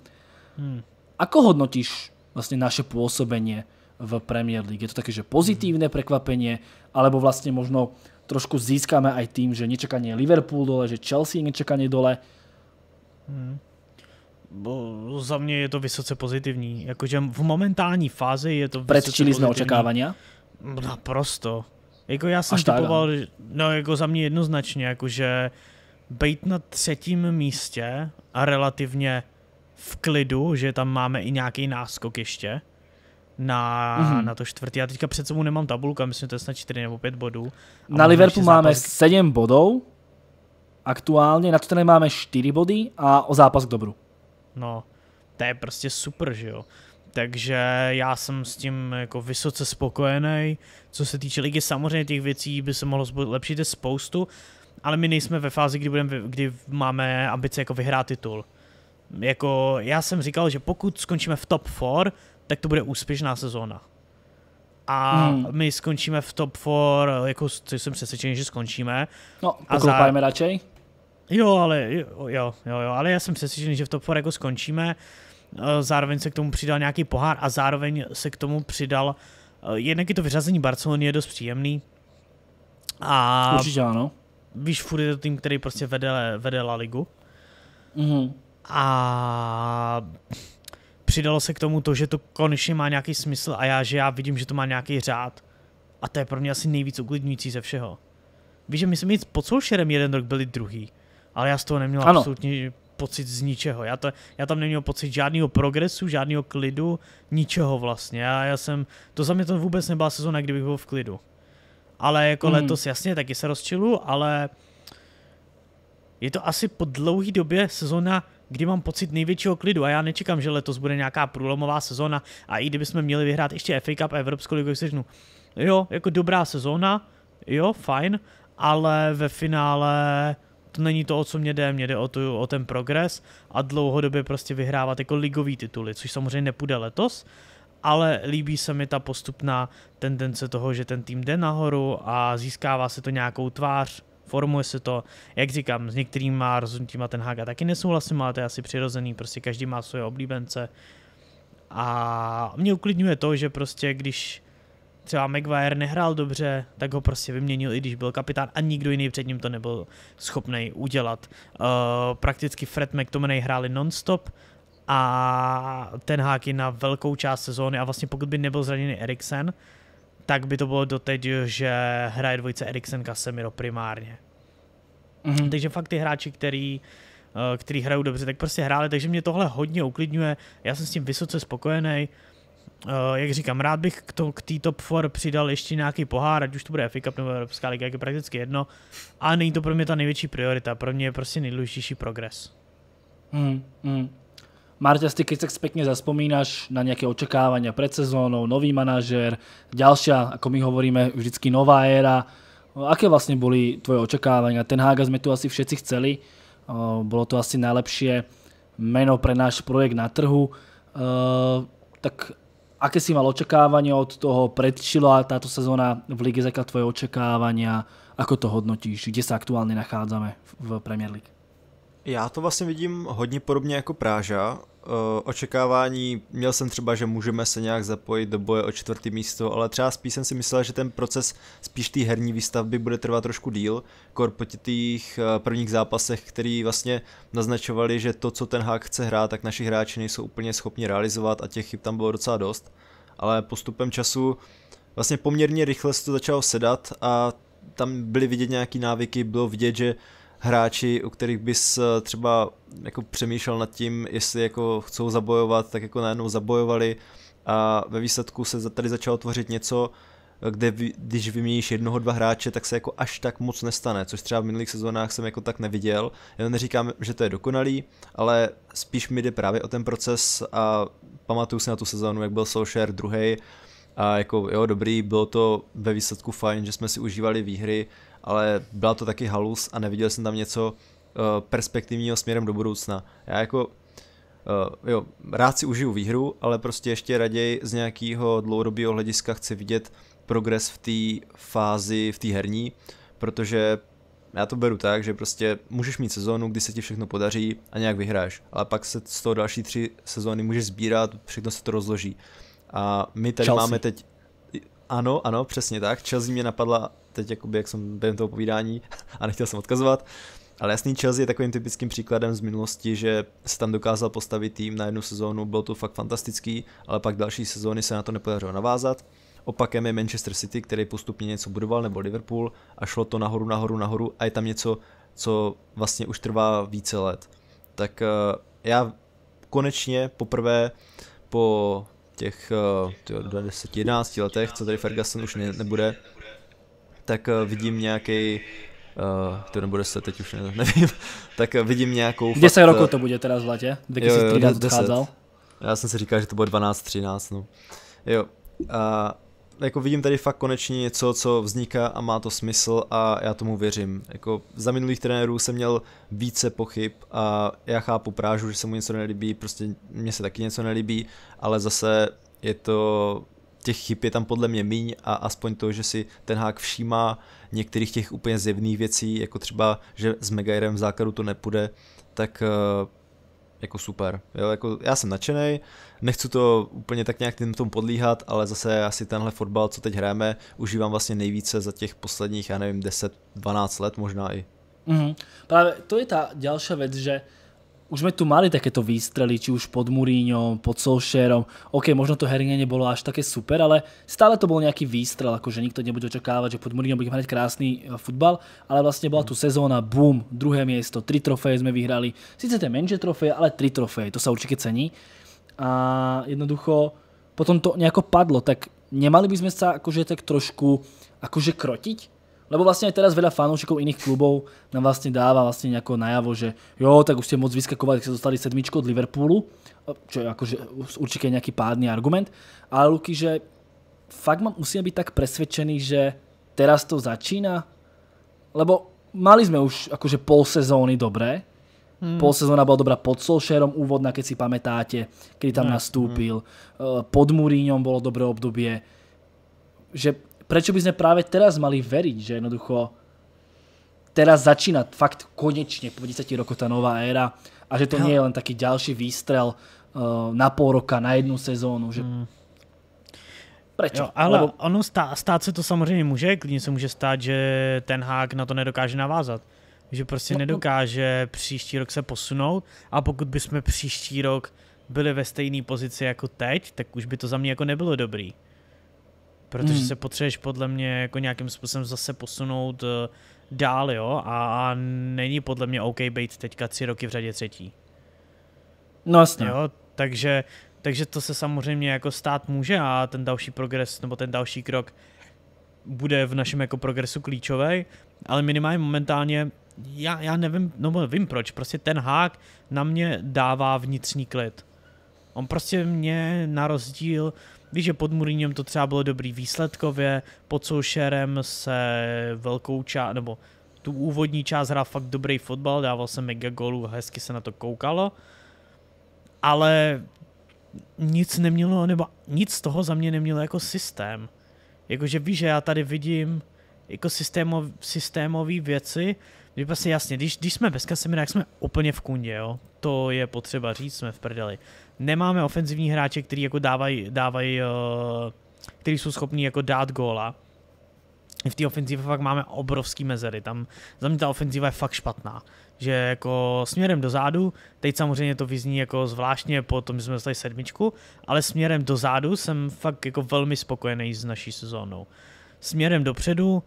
Hmm. Ako hodnotíš vlastne naše pôsobenie v Premier League? Je to také, že pozitívne hmm. prekvapenie, alebo vlastne možno trošku získame aj tým, že nečakanie Liverpool dole, že Chelsea nečakanie dole. Hmm. Bo za mě je to vysoce pozitivní. Jakože v momentální fázi je to Predčili jsme očekávania? Naprosto. Jako já jsem typoval, no jako za mě jednoznačně, jako že být na třetím místě a relativně v klidu, že tam máme i nějaký náskok ještě na, mm-hmm. na to čtvrtý. Já teďka před sebou nemám tabulku, myslím, že to je snad 4 nebo 5 bodů. A na Liverpool máme zápas... 7 bodů aktuálně, na Tottenham máme 4 body a o zápas k dobru. No, to je prostě super, že jo. Takže já jsem s tím jako vysoce spokojený. Co se týče ligy, samozřejmě těch věcí by se mohlo zlepšit spoustu, ale my nejsme ve fázi, kdy, budem, kdy máme ambice jako vyhrát titul. Jako já jsem říkal, že pokud skončíme v top 4, tak to bude úspěšná sezóna. A hmm. my skončíme v top 4, jako co jsem přesvědčený, že skončíme. No, pokloupáme za... radšej. Jo, ale jo, jo, jo, ale já jsem přesvědčený, že v top 4 jako skončíme. Eh, zároveň se k tomu přidal nějaký pohár a zároveň se k tomu přidal, eh, jednak je to vyřazení Barcelony je dost příjemný. A Určitě ano. Víš, furt je to tým, který prostě vede, vede La Ligu. Mm-hmm. A přidalo se k tomu to, že to konečně má nějaký smysl a já, že já vidím, že to má nějaký řád. A to je pro mě asi nejvíc uklidňující ze všeho. Víš, že my jsme pod Solšerem jeden rok byli druhý, ale já z toho neměl ano. absolutně pocit z ničeho. Já, to, já tam neměl pocit žádného progresu, žádného klidu, ničeho vlastně. Já, já jsem, to za mě to vůbec nebyla sezona, kdybych byl v klidu. Ale jako mm. letos jasně, taky se rozčilu, ale je to asi po dlouhý době sezona, kdy mám pocit největšího klidu a já nečekám, že letos bude nějaká průlomová sezona. a i kdybychom měli vyhrát ještě FA Cup a Evropskou ligu, si řeknu, jo, jako dobrá sezóna, jo, fajn, ale ve finále to není to, o co mě jde, mě jde o, tu, o ten progres a dlouhodobě prostě vyhrávat jako ligový tituly, což samozřejmě nepůjde letos, ale líbí se mi ta postupná tendence toho, že ten tým jde nahoru a získává se to nějakou tvář, formuje se to, jak říkám, s některýma rozhodnutíma ten Haga taky nesouhlasím, ale to je asi přirozený, prostě každý má svoje oblíbence a mě uklidňuje to, že prostě když třeba Maguire nehrál dobře, tak ho prostě vyměnil, i když byl kapitán a nikdo jiný před ním to nebyl schopný udělat. Uh, prakticky Fred McTominay hráli nonstop a ten háky na velkou část sezóny a vlastně pokud by nebyl zraněný Eriksen, tak by to bylo doteď, že hraje dvojice Eriksen Casemiro primárně. Mm-hmm. Takže fakt ty hráči, který eh, který hrajou dobře, tak prostě hráli, takže mě tohle hodně uklidňuje, já jsem s tím vysoce spokojený, uh, Eh, jak říkám, rád bych k, to, k tý top 4 přidal ještě nějaký pohár, ať už to bude FA Cup nebo Evropská liga, jak je prakticky jedno. A není to pro mě ta největší priorita, pro mě je prostě nejdůležitější progres. Mm, mm. Marta, ty keď tak pekne zaspomínáš na nějaké očekávání před sezónou, nový manažer, další, jako my hovoríme, vždycky nová éra. Aké vlastně byly tvoje očekávání? Ten Haga jsme tu asi všetci chceli. Eh, bylo to asi nejlepší meno pro náš projekt na trhu. Eh, tak aké si mal očakávanie od toho, predčila táto sezóna v lige, aká tvoje očakávania, ako to hodnotíš, kde sa aktuálně nacházíme v Premier League? Já to vlastně vidím hodně podobně jako Práža. Eh, očekávání, měl jsem třeba, že můžeme se nějak zapojit do boje o čtvrtý místo, ale třeba spíš jsem si myslel, že ten proces spíš té herní výstavby bude trvat trošku díl, kor po těch eh, prvních zápasech, který vlastně naznačovali, že to, co ten hák chce hrát, tak naši hráči nejsou úplně schopni realizovat a těch chyb tam bylo docela dost, ale postupem času vlastně poměrně rychle se to začalo sedat a tam byly vidět nějaký návyky, bylo vidět, že hráči, u kterých bys eh, třeba jako přemýšlel nad tím, jestli jako chcou zabojovat, tak jako najednou zabojovali a ve výsledku se tady začalo tvořit něco, eh, kde když vyměníš jednoho, dva hráče, tak se jako až tak moc nestane, což třeba v minulých sezónách jsem jako tak neviděl. Já neříkám, že to je dokonalý, ale spíš mi jde právě o ten proces a pamatuju si na tu sezónu, jak byl Solskjaer druhý a jako jo dobrý, bylo to ve výsledku fajn, že jsme si užívali výhry, ale byla to taky halus a neviděl jsem tam něco eh, perspektivního směrem do budoucna. Já jako Uh, jo, rád si užiju výhru, ale prostě ještě raději z nějakého dlouhodobého hlediska chci vidět progres v té fázi, v té herní, protože já to beru tak, že prostě můžeš mít sezónu, kdy se ti všechno podaří a nějak vyhráš, ale pak se z toho další tři sezóny můžeš sbírat, všechno se to rozloží. A my tady Chelsea. máme teď... Ano, ano, přesně tak. Chelsea mě napadla teď, jakoby, jak jsem během toho povídání a nechtěl jsem odkazovat. Ale jasný Chelsea je takovým typickým příkladem z minulosti, že se tam dokázal postavit tým na jednu sezónu, bylo to fakt fantastický, ale pak další sezóny se na to nepodařilo navázat. Opakem je Manchester City, který postupně něco budoval, nebo Liverpool a šlo to nahoru, nahoru, nahoru a je tam něco, co vlastně už trvá více let. Tak eh, já konečně poprvé po těch 10-11 eh, letech, co tady Ferguson už ne, nebude, tak eh, vidím nějaký Uh, eh, to nebude se teď už ne, nevím, tak eh, vidím nějakou... 10 fakt, roku to bude teda v zlatě, 2013 Já jsem si říkal, že to bude 12-13, no. Jo, a jako vidím tady fakt konečně něco, co vzniká a má to smysl a já tomu věřím. Jako za minulých trenérů jsem měl více pochyb a já chápu prážu, že se mu něco nelíbí, prostě mně se taky něco nelíbí, ale zase je to těch chyb je tam podle mě míň a aspoň to, že si ten hák všímá některých těch úplně zjevných věcí, jako třeba, že s Megairem v základu to nepůjde, tak eh, jako super. Jo, jako já jsem nadšený, nechci to úplně tak nějak tím tomu podlíhat, ale zase asi tenhle fotbal, co teď hrajeme, užívám vlastně nejvíce za těch posledních, já nevím, 10-12 let možná i. Mm -hmm. Právě to je ta další věc, že už sme tu mali takéto výstrely, či už pod Muríňom, pod Solšerom. OK, možno to herne nebolo až také super, ale stále to bol nejaký výstrel, akože nikto nebude očakávať, že pod Muríňom budeme hrať krásny eh, futbal, ale vlastne bola tu sezóna, boom, druhé miesto, tri trofeje sme vyhrali. Sice tie menšie trofeje, ale tri trofeje, to sa určite cení. A jednoducho potom to nejako padlo, tak nemali by sme sa akože tak trošku akože krotiť? Lebo vlastne aj teraz veľa fanúšikov iných klubov nám vlastne dáva vlastne nejako najavo, že jo, tak už ste moc vyskakovali, tak sa dostali sedmičko od Liverpoolu, čo je akože určite nejaký pádny argument. Ale Luky, že fakt mám, musíme byť tak presvedčení, že teraz to začína, lebo mali sme už akože pol sezóny dobré, Hmm. Pol sezóna bola dobrá pod Solšerom úvodná, keď si pamätáte, kedy tam hmm. nastúpil. Hmm. Eh, pod Muríňom bolo dobré obdobie. Že prečo by sme práve teraz mali veriť, že jednoducho teraz začína fakt konečne po 10 rokoch tá nová éra a že to nie je len taký ďalší výstrel eh, na pol roka, na jednu sezónu, že hmm. Prečo? Jo, ale Lebo... ono stá, stát se to samozřejmě může, klidně se může stát, že ten hák na to nedokáže navázat. Že prostě no, no, nedokáže příští rok se posunout a pokud bychom příští rok byli ve stejné pozici jako teď, tak už by to za mě jako nebylo dobrý protože hmm. se potřebuješ podle mě jako nějakým způsobem zase posunout eh, dál, jo, a, a není podle mě OK být teďka tři roky v řadě třetí. No jasně. Jo, takže, takže to se samozřejmě jako stát může a ten další progres, nebo ten další krok bude v našem jako progresu klíčový, ale minimálně momentálně já, já nevím, no vím proč, prostě ten hák na mě dává vnitřní klid. On prostě mě na rozdíl Víš, že pod Mourinhem to třeba bylo dobrý výsledkově, pod Soušerem se velkou část, nebo tu úvodní část hrál fakt dobrý fotbal, dával se mega golu, hezky se na to koukalo, ale nic nemělo, nebo nic z toho za mě nemělo jako systém. Jakože víš, že já tady vidím jako systémo systémové věci, že prostě jasně, když, když jsme bez Kasemira, tak jsme úplně v kundě, jo. To je potřeba říct, jsme v prdeli nemáme ofenzivní hráče, který jako dávají, dávaj, eh, který jsou schopní jako dát góla. V té ofenzivě fakt máme obrovský mezery. Tam za mě ta ofenziva je fakt špatná. Že jako směrem dozadu, teď samozřejmě to vyzní jako zvláštně po tom, že jsme dostali sedmičku, ale směrem dozadu jsem fakt jako velmi spokojený s naší sezónou. Směrem dopředu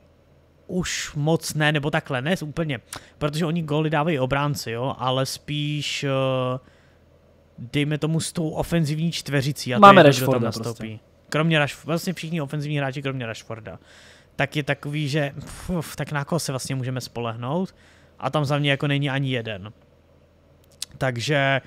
už moc ne, nebo takhle, ne úplně, protože oni góly dávají obránci, jo, ale spíš uh, dejme tomu, s tou ofenzivní čtveřicí. A Máme to je, Rashforda tam Prostě. Kromě Rashforda, vlastně všichni ofenzivní hráči, kromě Rashforda. Tak je takový, že pf, tak na koho se vlastně můžeme spolehnout. A tam za mě jako není ani jeden. Takže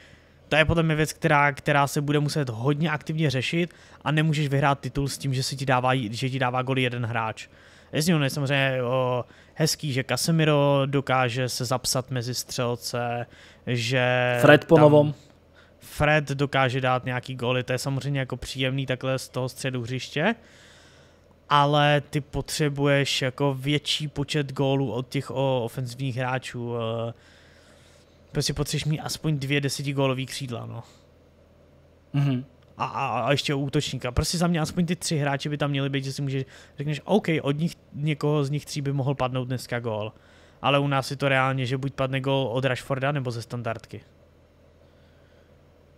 to je potom věc, která, která se bude muset hodně aktivně řešit a nemůžeš vyhrát titul s tím, že se ti dává, že ti dává gol jeden hráč. Je ono je samozřejmě o, hezký, že Casemiro dokáže se zapsat mezi střelce, že... Fred po novom. Fred dokáže dát nějaký góly, to je samozřejmě jako příjemný takhle z toho středu hřiště, ale ty potřebuješ jako větší počet gólů od těch ofenzivních hráčů. Eh, prostě potřebuješ mít aspoň dvě desetigólový křídla, no. Mm-hmm. A, a, a ještě u útočníka. Prostě za mě aspoň ty tři hráči by tam měli být, že si můžeš, řekneš, OK, od nich, někoho z nich tří by mohl padnout dneska gól. Ale u nás je to reálně, že buď padne gól od Rashforda nebo ze standardky.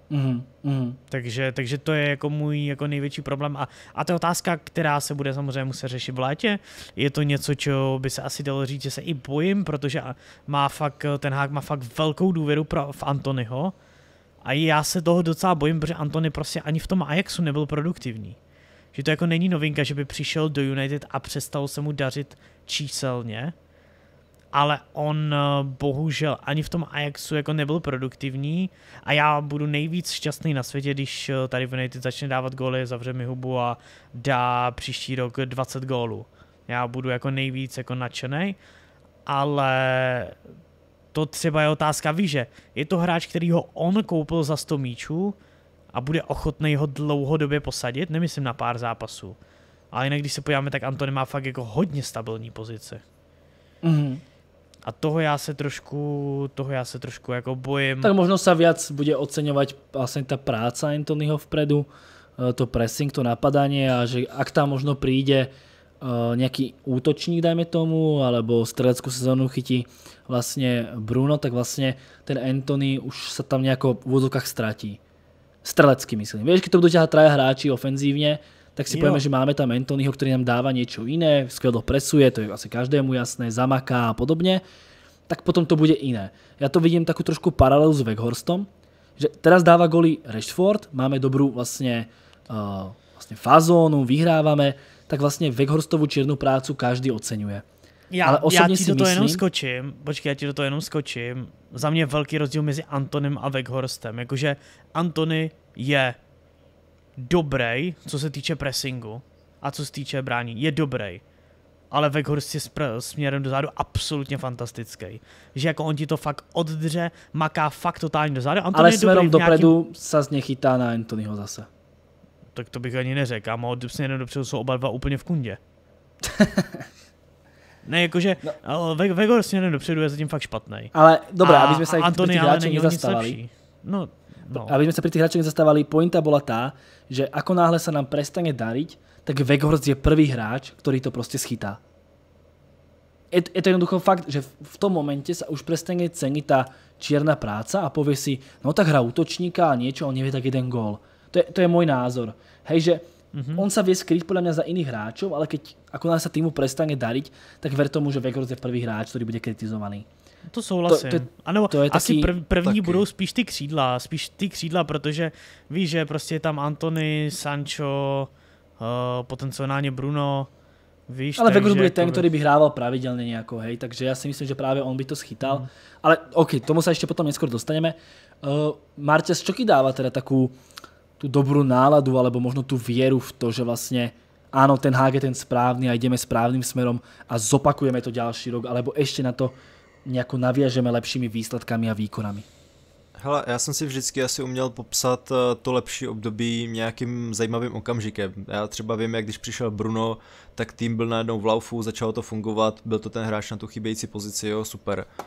Mm, mm. Takže, takže to je jako můj jako největší problém. A, a to je otázka, která se bude samozřejmě muset řešit v létě. Je to něco, co by se asi dalo říct, že se i bojím, protože má fakt, ten hák má fakt velkou důvěru pro, v Antonyho. A já se toho docela bojím, protože Antony prostě ani v tom Ajaxu nebyl produktivní. Že to jako není novinka, že by přišel do United a přestalo se mu dařit číselně ale on eh, bohužel ani v tom Ajaxu jako nebyl produktivní a já budu nejvíc šťastný na světě, když eh, tady v United začne dávat góly, zavře mi hubu a dá příští rok 20 gólů. Já budu jako nejvíc jako nadšený, ale to třeba je otázka, ví, že je to hráč, který ho on koupil za 100 míčů a bude ochotný ho dlouhodobě posadit, nemyslím na pár zápasů. Ale jinak, když se podíváme, tak Antony má fakt jako hodně stabilní pozice. Mm-hmm. A toho já se trošku, toho já se trošku jako bojím. Tak možno se viac bude oceňovat vlastně ta práca Anthonyho vpredu, e, to pressing, to napadání a že ak tam možno přijde e, nějaký útočník, dajme tomu, alebo střeleckou sezónu chytí vlastně Bruno, tak vlastně ten Anthony už se tam nějak v úzokách ztratí. Strelecky myslím. Víš, když to budou ťahať traja hráči ofenzívně, tak si jo. povieme, že máme tam Antonyho, ktorý nám dáva niečo iné, skvelo presuje, to je asi každému jasné, zamaká a podobne, tak potom to bude iné. Ja to vidím takú trošku paralelu s Weghorstom, že teraz dáva goly Rashford, máme dobrú vlastne, uh, vlastne fazónu, vyhrávame, tak vlastne Weghorstovú čiernu prácu každý oceňuje. Já, Ale ti do toho myslím... jenom skočím, počkej, já ti do toho jenom skočím. Za mě velký rozdíl mezi Antonem a Weghorstem, Jakože Antony je dobrý, co se týče pressingu a co se týče brání, je dobrý. Ale Weghorst je směrem dozadu absolutně fantastický. Že jako on ti to fakt oddře, maká fakt totálně dozadu. ale směrem dopredu nějakým... se z něj chytá na Anthonyho zase. Tak to bych ani neřekl. A mod směrem dopředu jsou oba dva úplně v kundě. Ne, jakože no. Vegor eh, směrem dopředu je zatím fakt špatný. Ale dobrá, aby jsme se Antony, ale není nic lepší. No, no. Aby jsme se při těch hráčech zastávali, pointa byla ta, že ako náhle sa nám prestane dariť, tak Weghorst je prvý hráč, ktorý to proste schytá. Je, je to jednoducho fakt, že v tom momente sa už prestane ceniť tá čierna práca a povie si, no tak hra útočníka a niečo, on nevie tak jeden gól. To je, to je môj názor. Hej, že Mm-hmm. On sa vie skryť podľa mňa za iných hráčov, ale keď ako nás sa týmu prestane dariť, tak ver tomu, že Weghorst je prvý hráč, ktorý bude kritizovaný to souhlasím. To, to, ano, to je asi taky, prv, první taky. budou spíš ty křídla, spíš ty křídla, protože víš, že prostě je tam Antony, Sancho, uh, potenciálně Bruno, Víš, ale Weghorst bude ten, jako který by hrával pravidelně nějako, hej, takže já si myslím, že právě on by to schytal. Hmm. Ale OK, tomu se ještě potom neskôr dostaneme. Uh, eh, Marta z Čoky dává teda takovou tu dobrou náladu, alebo možno tu věru v to, že vlastně ano, ten hák je ten správný a jdeme správným směrem a zopakujeme to další rok, alebo ještě na to nějakou naviažeme lepšími výsledkami a výkonami? Hele, já jsem si vždycky asi uměl popsat eh, to lepší období nějakým zajímavým okamžikem. Já třeba vím, jak když přišel Bruno, tak tým byl najednou v laufu, začalo to fungovat, byl to ten hráč na tu chybějící pozici, jo, super. Eh,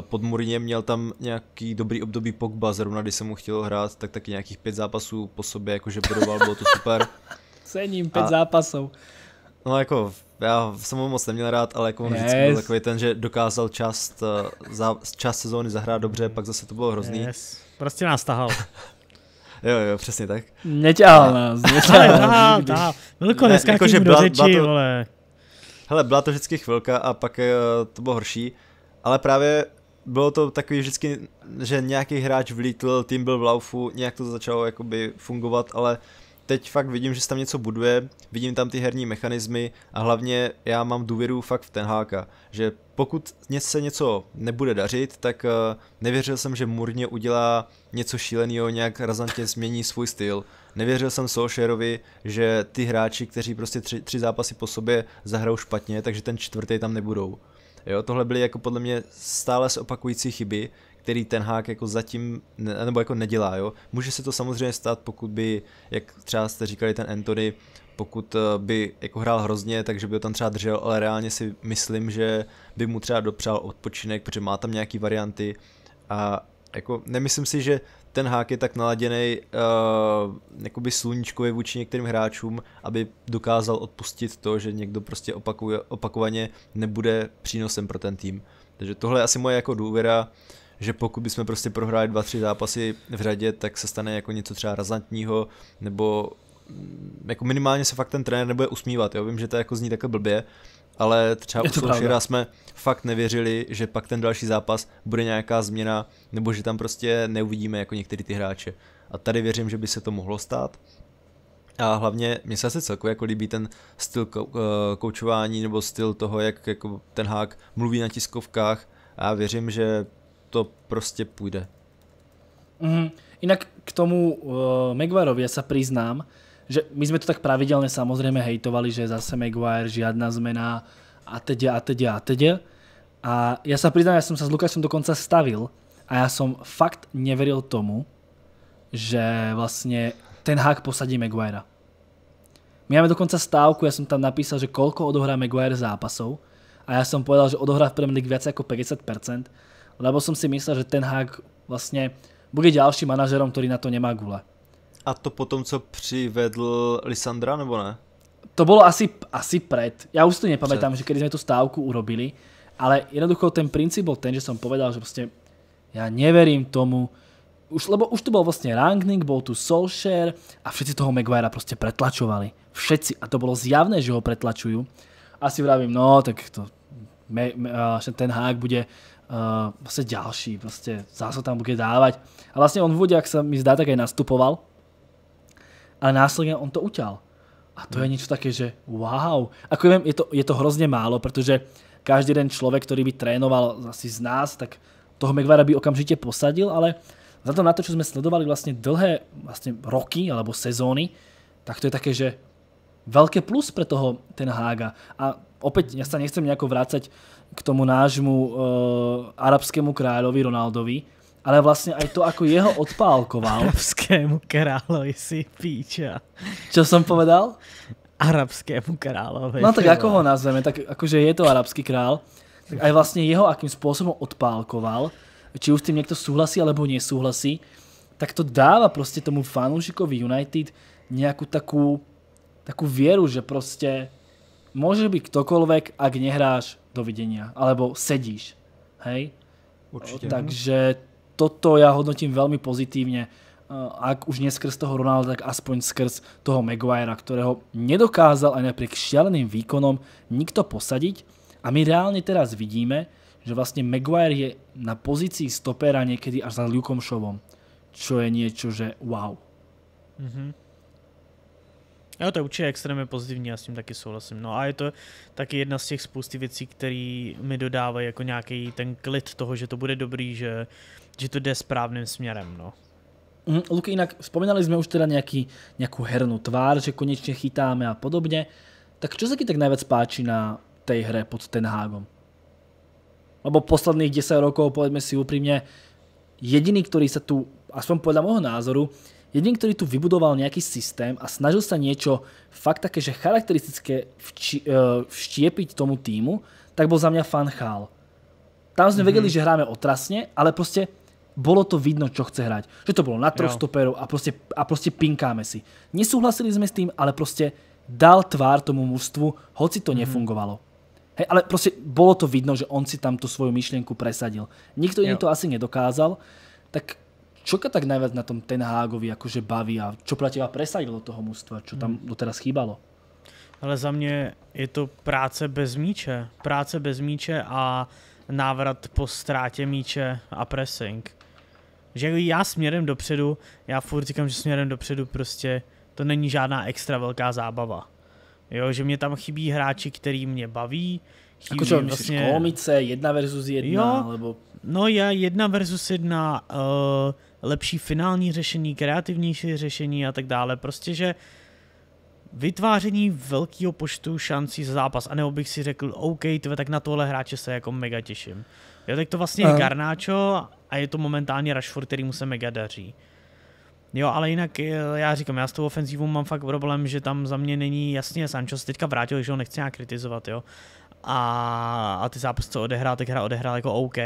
Pod Murině měl tam nějaký dobrý období Pogba, zrovna když jsem mu chtěl hrát, tak taky nějakých pět zápasů po sobě, jakože bodoval, bylo to super. Cením, pět A... zápasů. No jako já jsem ho moc neměl rád, ale jako on yes. vždycky byl takový ten, že dokázal část, eh, za, část sezóny zahrát dobře, pak zase to bylo hrozný. Yes. Prostě nás tahal. jo, jo, přesně tak. Neťahal nás, neťahal nás. Tahal, jako, Milko, neskákej jako, do byla, řeči, byla to, vole. Hele, byla to vždycky chvilka a pak uh, to bylo horší, ale právě bylo to takový vždycky, že nějaký hráč vlítl, tým byl v laufu, nějak to začalo jakoby fungovat, ale uh, teď fakt vidím, že se tam něco buduje, vidím tam ty herní mechanismy a hlavně já mám důvěru fakt v ten háka, že pokud se něco nebude dařit, tak eh, nevěřil jsem, že Murně udělá něco šíleného, nějak razantně změní svůj styl. Nevěřil jsem Solskjaerovi, že ty hráči, kteří prostě tři, tři zápasy po sobě zahrajou špatně, takže ten čtvrtý tam nebudou. Jo, tohle byly jako podle mě stále se opakující chyby který ten hák jako zatím, ne, nebo jako nedělá, jo. Může se to samozřejmě stát, pokud by, jak třeba jste říkali ten Anthony, pokud eh, by jako hrál hrozně, takže by ho tam třeba držel, ale reálně si myslím, že by mu třeba dopřál odpočinek, protože má tam nějaký varianty a jako nemyslím si, že ten hák je tak naladěný uh, eh, jakoby sluníčkově vůči některým hráčům, aby dokázal odpustit to, že někdo prostě opakuje, opakovaně nebude přínosem pro ten tým. Takže tohle je asi moje jako důvěra. Uh, že pokud bychom prostě prohráli dva, tři zápasy v řadě, tak se stane jako něco třeba razantního, nebo mm, jako minimálně se fakt ten trenér nebude usmívat, jo? vím, že to jako zní takhle blbě, ale třeba u Solskjaera jsme fakt nevěřili, že pak ten další zápas bude nějaká změna, nebo že tam prostě neuvidíme jako některý ty hráče. A tady věřím, že by se to mohlo stát. A hlavně mě se asi celkově jako líbí ten styl eh, koučování nebo styl toho, jak jako ten hák mluví na tiskovkách a věřím, že to prostě půjde. Mm-hmm. Jinak k tomu uh, eh, Maguireovi já se přiznám, že my jsme to tak pravidelně samozřejmě hejtovali, že zase Maguire, žiadna zmena a teď a teď a teď. A já se přiznám, já jsem se s Lukášem dokonce stavil a já jsem fakt neveril tomu, že vlastně ten hák posadí Maguirea. My máme dokonce stávku, já jsem tam napísal, že kolko odohrá Maguire zápasov a já jsem povedal, že odohrá v Premier League více jako 50% lebo som si myslel, že ten Hag vlastně bude ďalším manažerom, který na to nemá gule. A to potom, co přivedl Lisandra, nebo ne? To bylo asi, asi pred. Já už si to nepamätám, že když jsme tu stávku urobili, ale jednoducho ten princip byl ten, že som povedal, že prostě já neverím tomu, už, lebo už tu bol vlastne Rangnick, bol tu Solskjaer a všetci toho Maguirea prostě pretlačovali. Všetci. A to bolo zjavné, že ho pretlačujú. A si vravím, no tak to, me, me, ten hák bude uh, eh, vlastne prostě ďalší, proste zase tam bude dávať. A vlastne on v vode, ak sa mi zdá, tak aj nastupoval. Ale následne on to uťal. A to je hmm. niečo také, že wow. Ako ja viem, je to, je to hrozne málo, pretože každý jeden človek, ktorý by trénoval asi z nás, tak toho Megvara by okamžite posadil, ale za to na to, čo sme sledovali vlastne dlhé vlastne roky alebo sezóny, tak to je také, že veľké plus pre toho ten Hága. A opäť, ja sa nechcem nejako vrácať k tomu nášmu uh, arabskému královi Ronaldovi, ale vlastně aj to, ako jeho odpálkoval. Arabskému královi si píča. Čo jsem povedal? Arabskému královi. No tak jako ho nazveme, tak jakože je to arabský král, tak aj vlastně jeho, akým způsobem odpálkoval, či už s tím někdo súhlasí alebo nesouhlasí, tak to dáva prostě tomu fanoušikovi United nějakou takovou takú věru, že prostě môže byť ktokoľvek, ak nehráš, dovidenia. Alebo sedíš. Hej? Určite. Takže toto ja hodnotím veľmi pozitívne. Eh, ak už neskrz toho Ronalda, tak aspoň skrz toho Maguirea, ktorého nedokázal aj napriek šialeným výkonom nikto posadiť. A my reálne teraz vidíme, že vlastne Maguire je na pozícii stopera niekedy až za Lukom Šovom. Čo je niečo, že wow. Mhm. Mm Jo, to je určitě extrémně pozitivní, já s tím taky souhlasím. No a je to taky jedna z těch spousty věcí, které mi dodávají jako nějaký ten klid toho, že to bude dobrý, že, že to jde správným směrem, no. Mm, Luky, jinak vzpomínali jsme už teda nějaký, nějakou hernu tvár, že konečně chytáme a podobně. Tak co se ti tak nejvíc páčí na té hře pod Ten Hagom? Lebo posledních 10 rokov, povedme si upřímně, jediný, který se tu, aspoň podle mého názoru, Jeden, ktorý tu vybudoval nejaký systém a snažil sa niečo fakt také, že charakteristické eh, vštiepiť tomu týmu, tak bol za mňa fan Chál. Tam sme mhm. vedeli, že hráme otrasne, ale proste bolo to vidno, čo chce hrať. Že to bolo na troch stoperov a proste, a prostě pinkáme si. Nesúhlasili sme s tým, ale proste dal tvár tomu mužstvu, hoci to mhm. nefungovalo. Hej, ale proste bolo to vidno, že on si tam tú svoju myšlienku presadil. Nikto iný to asi nedokázal, tak Čo tak najviac na tom Ten Hágovi akože baví a čo pre teba presadilo toho mužstva, čo tam hmm. doteraz chýbalo? Ale za mě je to práce bez míče. Práce bez míče a návrat po ztrátě míče a pressing. Že jako já směrem dopředu, já furt říkám, že směrem dopředu prostě to není žádná extra velká zábava. Jo, že mě tam chybí hráči, který mě baví. Chybí jako čo, vlastně... komice, jedna versus jedna, jo, alebo... No já jedna versus jedna, uh, lepší finální řešení, kreativnější řešení a tak dále. Prostě, že vytváření velkého počtu šancí za zápas, anebo bych si řekl, OK, tve, tak na tohle hráče se jako mega těším. Jo, tak to vlastně uh. je eh. Garnáčo a je to momentálně Rashford, který mu se mega daří. Jo, ale jinak eh, já říkám, já s tou ofenzívou mám fakt problém, že tam za mě není jasně Sancho se teďka vrátil, že ho nechci nějak kritizovat, jo. A, a ty zápas, co odehrál, tak hra odehrál jako OK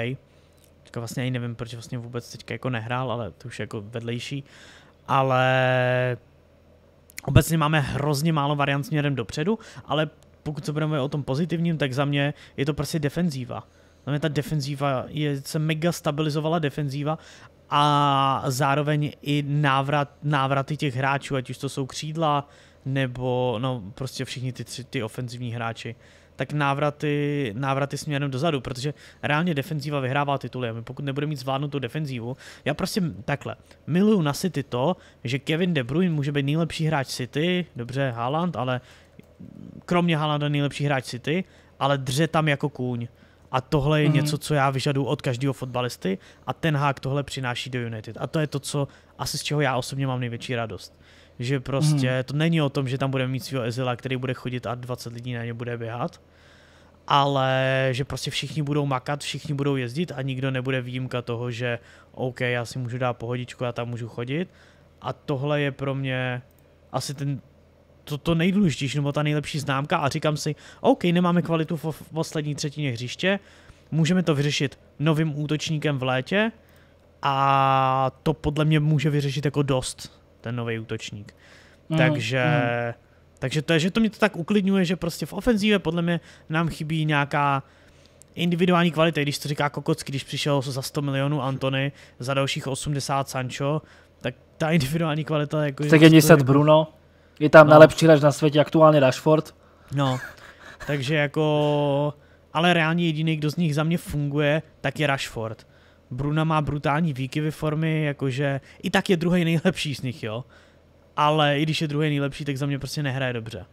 teďka vlastně ani nevím, proč vlastně vůbec teďka jako nehrál, ale to už je jako vedlejší, ale obecně máme hrozně málo variant směrem dopředu, ale pokud se budeme o tom pozitivním, tak za mě je to prostě defenzíva. Za mě ta defenzíva je, se mega stabilizovala defenzíva a zároveň i návrat, návraty těch hráčů, ať už to jsou křídla, nebo no prostě všichni ty tři, ty ofenzivní hráči. Uh, tak návraty, návraty směrem dozadu, protože reálně defenzíva vyhrává tituly a my pokud nebude mít zvládnutou defenzívu, já prostě takhle, miluju na City to, že Kevin De Bruyne může být nejlepší hráč City, dobře Haaland, ale kromě Haalanda nejlepší hráč City, ale dře tam jako kůň. A tohle je mm-hmm. něco, co já vyžadu od každého fotbalisty a ten hák tohle přináší do United. A to je to, co asi z čeho já osobně mám největší radost. Že prostě mm-hmm. to není o tom, že tam budeme mít svého Ezila, který bude chodit a 20 lidí na ně bude běhat, ale že prostě všichni budou makat, všichni budou jezdit a nikdo nebude výjimka toho, že OK, já si můžu dát pohodičku, já tam můžu chodit. A tohle je pro mě asi ten to, to nejdůležitější, nebo ta nejlepší známka a říkám si, OK, nemáme kvalitu v, v poslední třetině hřiště, můžeme to vyřešit novým útočníkem v létě a to podle mě může vyřešit jako dost ten nový útočník. Mm, Takže mm. Takže to, je, že to mě to tak uklidňuje, že prostě v ofenzíve podle mě nám chybí nějaká individuální kvalita, když to říká Kokocky, když přišel za 100 milionů Antony, za dalších 80 Sancho, tak ta individuální kvalita... Jako, 10 jako... Bruno, je tam no. nejlepší hráč na světě, aktuálně Rashford. No, takže jako... Ale reálně jediný, kdo z nich za mě funguje, tak je Rashford. Bruna má brutální výkyvy formy, jakože i tak je druhý nejlepší z nich, jo ale i když je druhý nejlepší, tak za mě prostě nehraje dobře.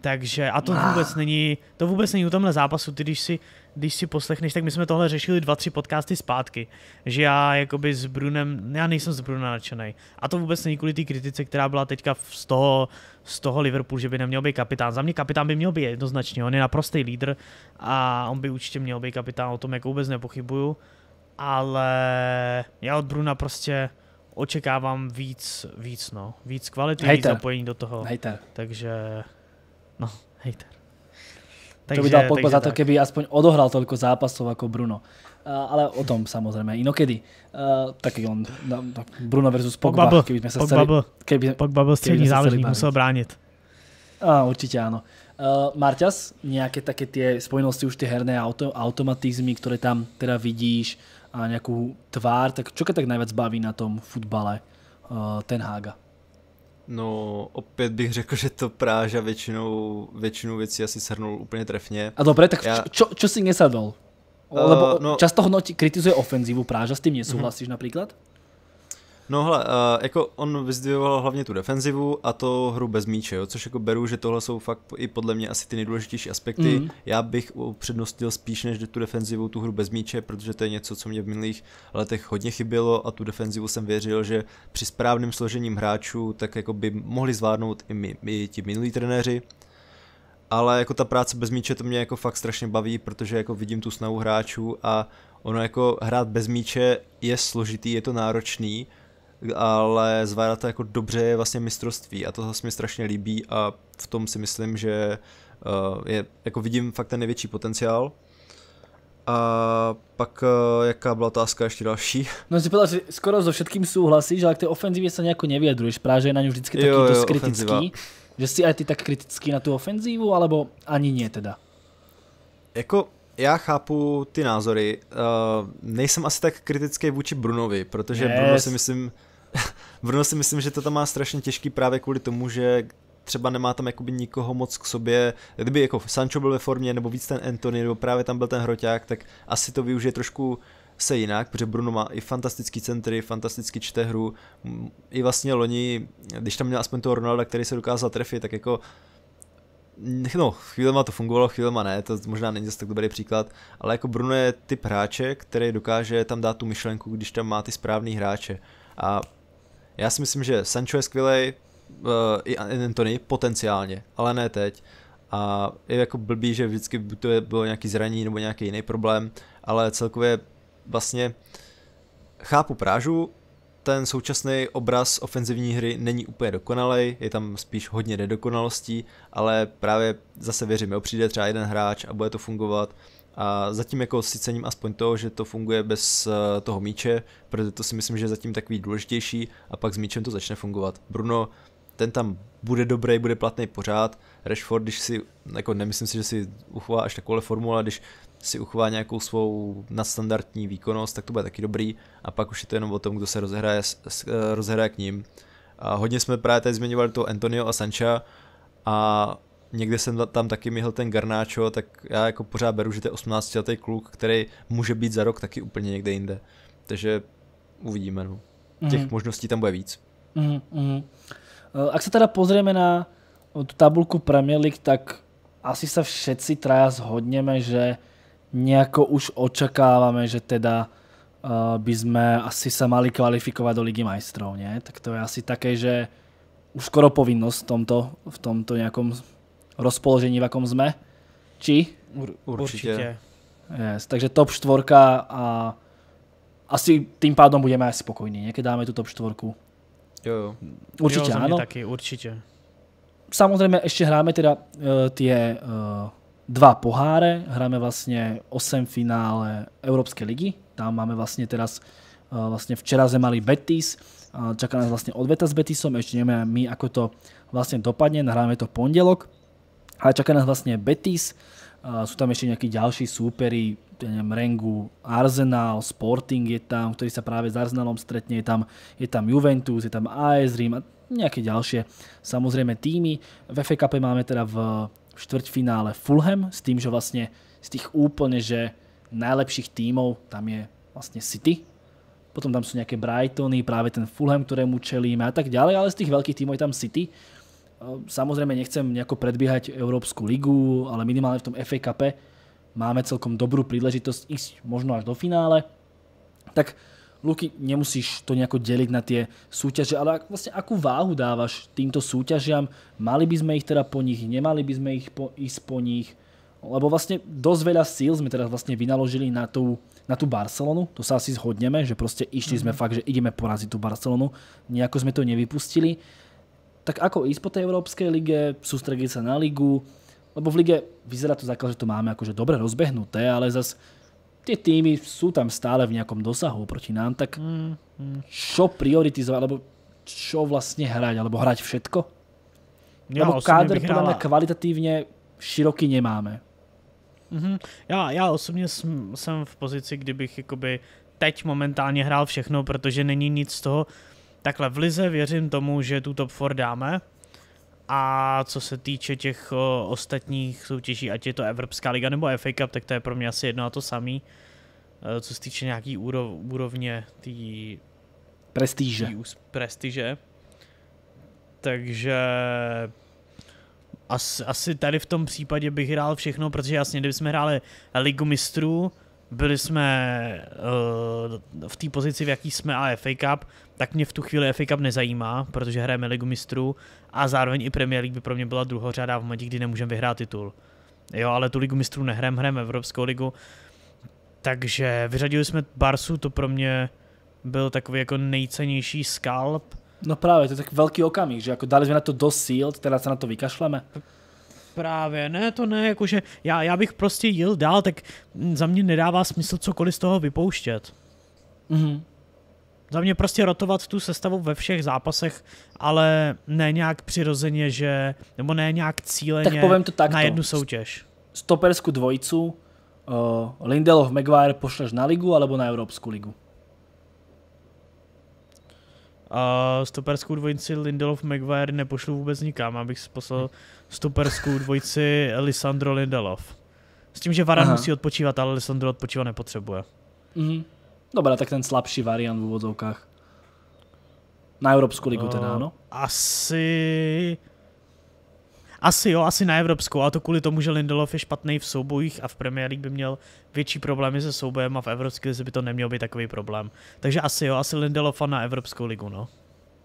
Takže a to ah. vůbec není, to vůbec není u tomhle zápasu, ty když si, když si poslechneš, tak my jsme tohle řešili dva, tři podcasty zpátky, že já jakoby s Brunem, já nejsem s Bruna nadšený. A to vůbec není kvůli té kritice, která byla teďka z toho, z toho Liverpool, že by neměl být kapitán. Za mě kapitán by měl být jednoznačně, on je naprostý lídr a on by určitě měl být kapitán, o tom jako vůbec nepochybuju. Ale já od Bruna prostě, očekávám víc, víc, no, víc kvality, víc zapojení do toho. Hejter. Takže, no, hejter. Takže, to by dal Pogba za to, tak. keby aspoň odohral toľko zápasov ako Bruno. ale o tom samozrejme inokedy. Uh, taký on, no, Bruno versus Pogba, Pogba keby sme sa Pogba chceli... keby, Pogba byl stredný záležník, musel brániť. Á, určite áno. Uh, Marťas, nejaké také tie spojnosti už tie herné auto, automatizmy, ktoré tam teda vidíš, a nejakú tvár, tak čo keď tak najviac baví na tom futbale eh, Ten Haga? No, opět bych řekl, že to Práža většinou, většinu věcí asi shrnul úplně trefně. A dobré, tak Já... čo, čo si nesadol? Lebo uh, no... často hodnotí, kritizuje ofenzivu Práža, s tím nesouhlasíš mm-hmm. například? No hele, uh, jako on vyzdvihoval hlavně tu defenzivu a to hru bez míče, jo, což jako beru, že tohle jsou fakt i podle mě asi ty nejdůležitější aspekty. Mm. Já bych upřednostnil spíš než tu defenzivu, tu hru bez míče, protože to je něco, co mě v minulých letech hodně chybělo a tu defenzivu jsem věřil, že při správném složením hráčů tak jako by mohli zvládnout i, my, i ti minulí trenéři, ale jako ta práce bez míče to mě jako fakt strašně baví, protože jako vidím tu snahu hráčů a ono jako hrát bez míče je složitý, je to náročný, ale zvládá to jako dobře vlastně mistrovství a to se mi strašně líbí a v tom si myslím, že eh, je, jako vidím fakt ten největší potenciál. A pak eh, jaká byla otázka ještě další? No jsi povedal, že skoro so všetkým souhlasíš, ale k té ofenzivě se nějak nevyjadruješ, právě je na ně vždycky taky jo, jo, to kritický. Ofenziva. Že jsi aj ty tak kritický na tu ofenzívu, alebo ani ne teda? Jako já chápu ty názory. Uh, nejsem asi tak kritický vůči Brunovi, protože yes. Bruno si myslím, Brno si myslím, že to tam má strašně těžký právě kvůli tomu, že třeba nemá tam jakoby nikoho moc k sobě, kdyby jako Sancho byl ve formě, nebo víc ten Anthony, nebo právě tam byl ten hroťák, tak asi to využije trošku se jinak, protože Bruno má i fantastický centry, fantasticky čte hru, i vlastně loni, když tam měl aspoň toho Ronalda, který se dokázal trefit, tak jako no, chvílema to fungovalo, chvílema ne, to možná není zase tak dobrý příklad, ale jako Bruno je typ hráče, který dokáže tam dát tu myšlenku, když tam má ty správný hráče. A já si myslím, že Sancho je skvělej, eh, i Anthony potenciálně, ale ne teď. A je jako blbý, že vždycky by to bylo nějaký zraní nebo nějaký jiný problém, ale celkově vlastně chápu Prážu, ten současný obraz ofenzivní hry není úplně dokonalý, je tam spíš hodně nedokonalostí, ale právě zase věřím, jo, přijde třeba jeden hráč a bude to fungovat a zatím jako si cením aspoň to, že to funguje bez eh, toho míče, protože to si myslím, že je zatím takový důležitější a pak s míčem to začne fungovat. Bruno, ten tam bude dobrý, bude platný pořád. Rashford, když si, jako nemyslím si, že si uchová až takovou formu, ale když si uchová nějakou svou nadstandardní výkonnost, tak to bude taky dobrý. A pak už je to jenom o tom, kdo se rozehraje, eh, rozehraje k ním. A hodně jsme právě tady zmiňovali to Antonio a Sancha a někde jsem tam taky měl ten Garnáčo, tak já jako pořád beru, že to je 18 letý kluk, který může být za rok taky úplně někde jinde. Takže uvidíme, no. Těch mm-hmm. možností tam bude víc. Mm-hmm. Ak se teda pozrieme na eh, tu tabulku Premier League, tak asi se všetci traja zhodněme, že nějako už očekáváme, že teda eh, by sme asi se mali kvalifikovat do Ligy majstrov, ne? Tak to je asi také, že už skoro povinnost v tomto, v tomto nějakom rozpoložení, v jakom jsme. Či? Ur, určitě. určitě. Yes, takže top 4 a asi tým pádom budeme asi spokojní, ne? Keď dáme tu top 4. Jo, jo. Určitě, jo, ano. Taky, určitě. Samozřejmě ještě hráme teda uh, tie uh, dva poháre, hráme vlastně 8 finále Evropské ligy, tam máme vlastně teraz, uh, vlastně včera jsme mali Betis, uh, čaká nás vlastně odveta s Betisom, ještě nevíme my, ako to vlastně dopadne, nahráme to v pondělok. Ale čaká nás vlastne Betis, sú tam ešte nejakí ďalší súperi, neviem, Rengu, Arsenal, Sporting je tam, ktorý sa práve s Arsenalom stretne, je tam, je tam Juventus, je tam AS Rím a nejaké ďalšie samozrejme týmy. V FA Cup máme teda v štvrťfinále Fulham s tým, že vlastne z tých úplne, že najlepších týmov tam je vlastne City, potom tam sú nejaké Brightony, práve ten Fulham, ktorému čelíme a tak ďalej, ale z tých veľkých týmov je tam City, Samozrejme nechcem nejako predbiehať Európsku ligu, ale minimálne v tom FA Cup máme celkom dobrú príležitosť ísť možno až do finále. Tak Luky, nemusíš to nejako deliť na tie súťaže, ale vlastne akú váhu dávaš týmto súťažiam? Mali by sme ich teda po nich, nemali by sme ich po, ísť po nich? Lebo vlastne dosť veľa síl sme teraz vlastne vynaložili na tú, na tú Barcelonu, to sa asi zhodneme, že proste išli mm -hmm. sme fakt, že ideme poraziť tú Barcelonu, nejako sme to nevypustili tak ako ísť po tej Európskej lige, sústrediť sa na ligu, lebo v lige vyzerá to základ, že to máme akože dobre rozbehnuté, ale zase tie týmy sú tam stále v nejakom dosahu proti nám, tak mm, mm. čo prioritizovať, alebo čo vlastne hrať, alebo hrať všetko? Ja lebo káder podľa mňa široký nemáme. Mm-hmm. Já, já osobně jsem, v pozici, kdybych jakoby teď momentálně hrál všechno, protože není nic z toho, Takhle v Lize věřím tomu, že tu top 4 dáme. A co se týče těch ostatních soutěží, ať je to Evropská liga nebo FA Cup, tak to je pro mě asi jedno a to samý. E, co se týče nějaký úrov, úrovně tý... Prestíže. Tý prestíže. Takže asi, asi tady v tom případě bych hrál všechno, protože jasně, kdybychom hráli Ligu mistrů, byli jsme uh, v té pozici, v jaký jsme a FA Cup, tak mě v tu chvíli FA Cup nezajímá, protože hrajeme Ligu mistrů a zároveň i Premier League by pro mě byla druhořádá v momentě, kdy nemůžeme vyhrát titul. Jo, ale tu Ligu mistrů nehrajeme, hrajeme Evropskou ligu. Takže vyřadili jsme Barsu, to pro mě byl takový jako nejcennější skalp. No právě, to je tak velký okamžik, že jako dali jsme na to dost síl, teda se na to vykašleme. Právě, ne, to ne, jakože já, já bych prostě jel dál, tak za mě nedává smysl cokoliv z toho vypouštět. Mhm. Za mě prostě rotovat tu sestavu ve všech zápasech, ale ne nějak přirozeně, že, nebo ne nějak cíleně tak povím to takto. na jednu soutěž. Stoperskou dvojicu uh, Lindelov Maguire pošleš na ligu alebo na evropskou ligu? A stoperskou dvojici Lindelov Maguire nepošlu vůbec nikam, abych poslal hm. stoperskou dvojici Lisandro Lindelov. S tím, že Varan Aha. musí odpočívat, ale Lisandro odpočívat nepotřebuje. Mhm. Dobre, tak ten slabší variant v úvodzovkách. Na Európsku ligu teda, eh, áno? Asi... Asi jo, asi na Evropskou, a to kvůli tomu, že Lindelof je špatný v soubojích a v Premier League by měl větší problémy se soubojem a v Evropské lize by to neměl být takový problém. Takže asi jo, asi Lindelof na Evropskou ligu, no.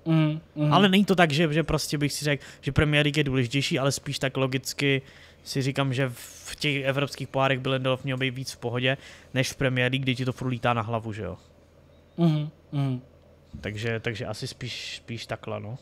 Mm, mm. Ale není to tak, že, že prostě bych si řekl, že Premier League je důležitější, ale spíš tak logicky si říkám, že v těch evropských pohárech Lindelof měl být víc v pohodě, než v Premier League, kdy ti to furt lítá na hlavu, že jo? Mhm, mhm. Takže, takže asi spíš, spíš takhle, no.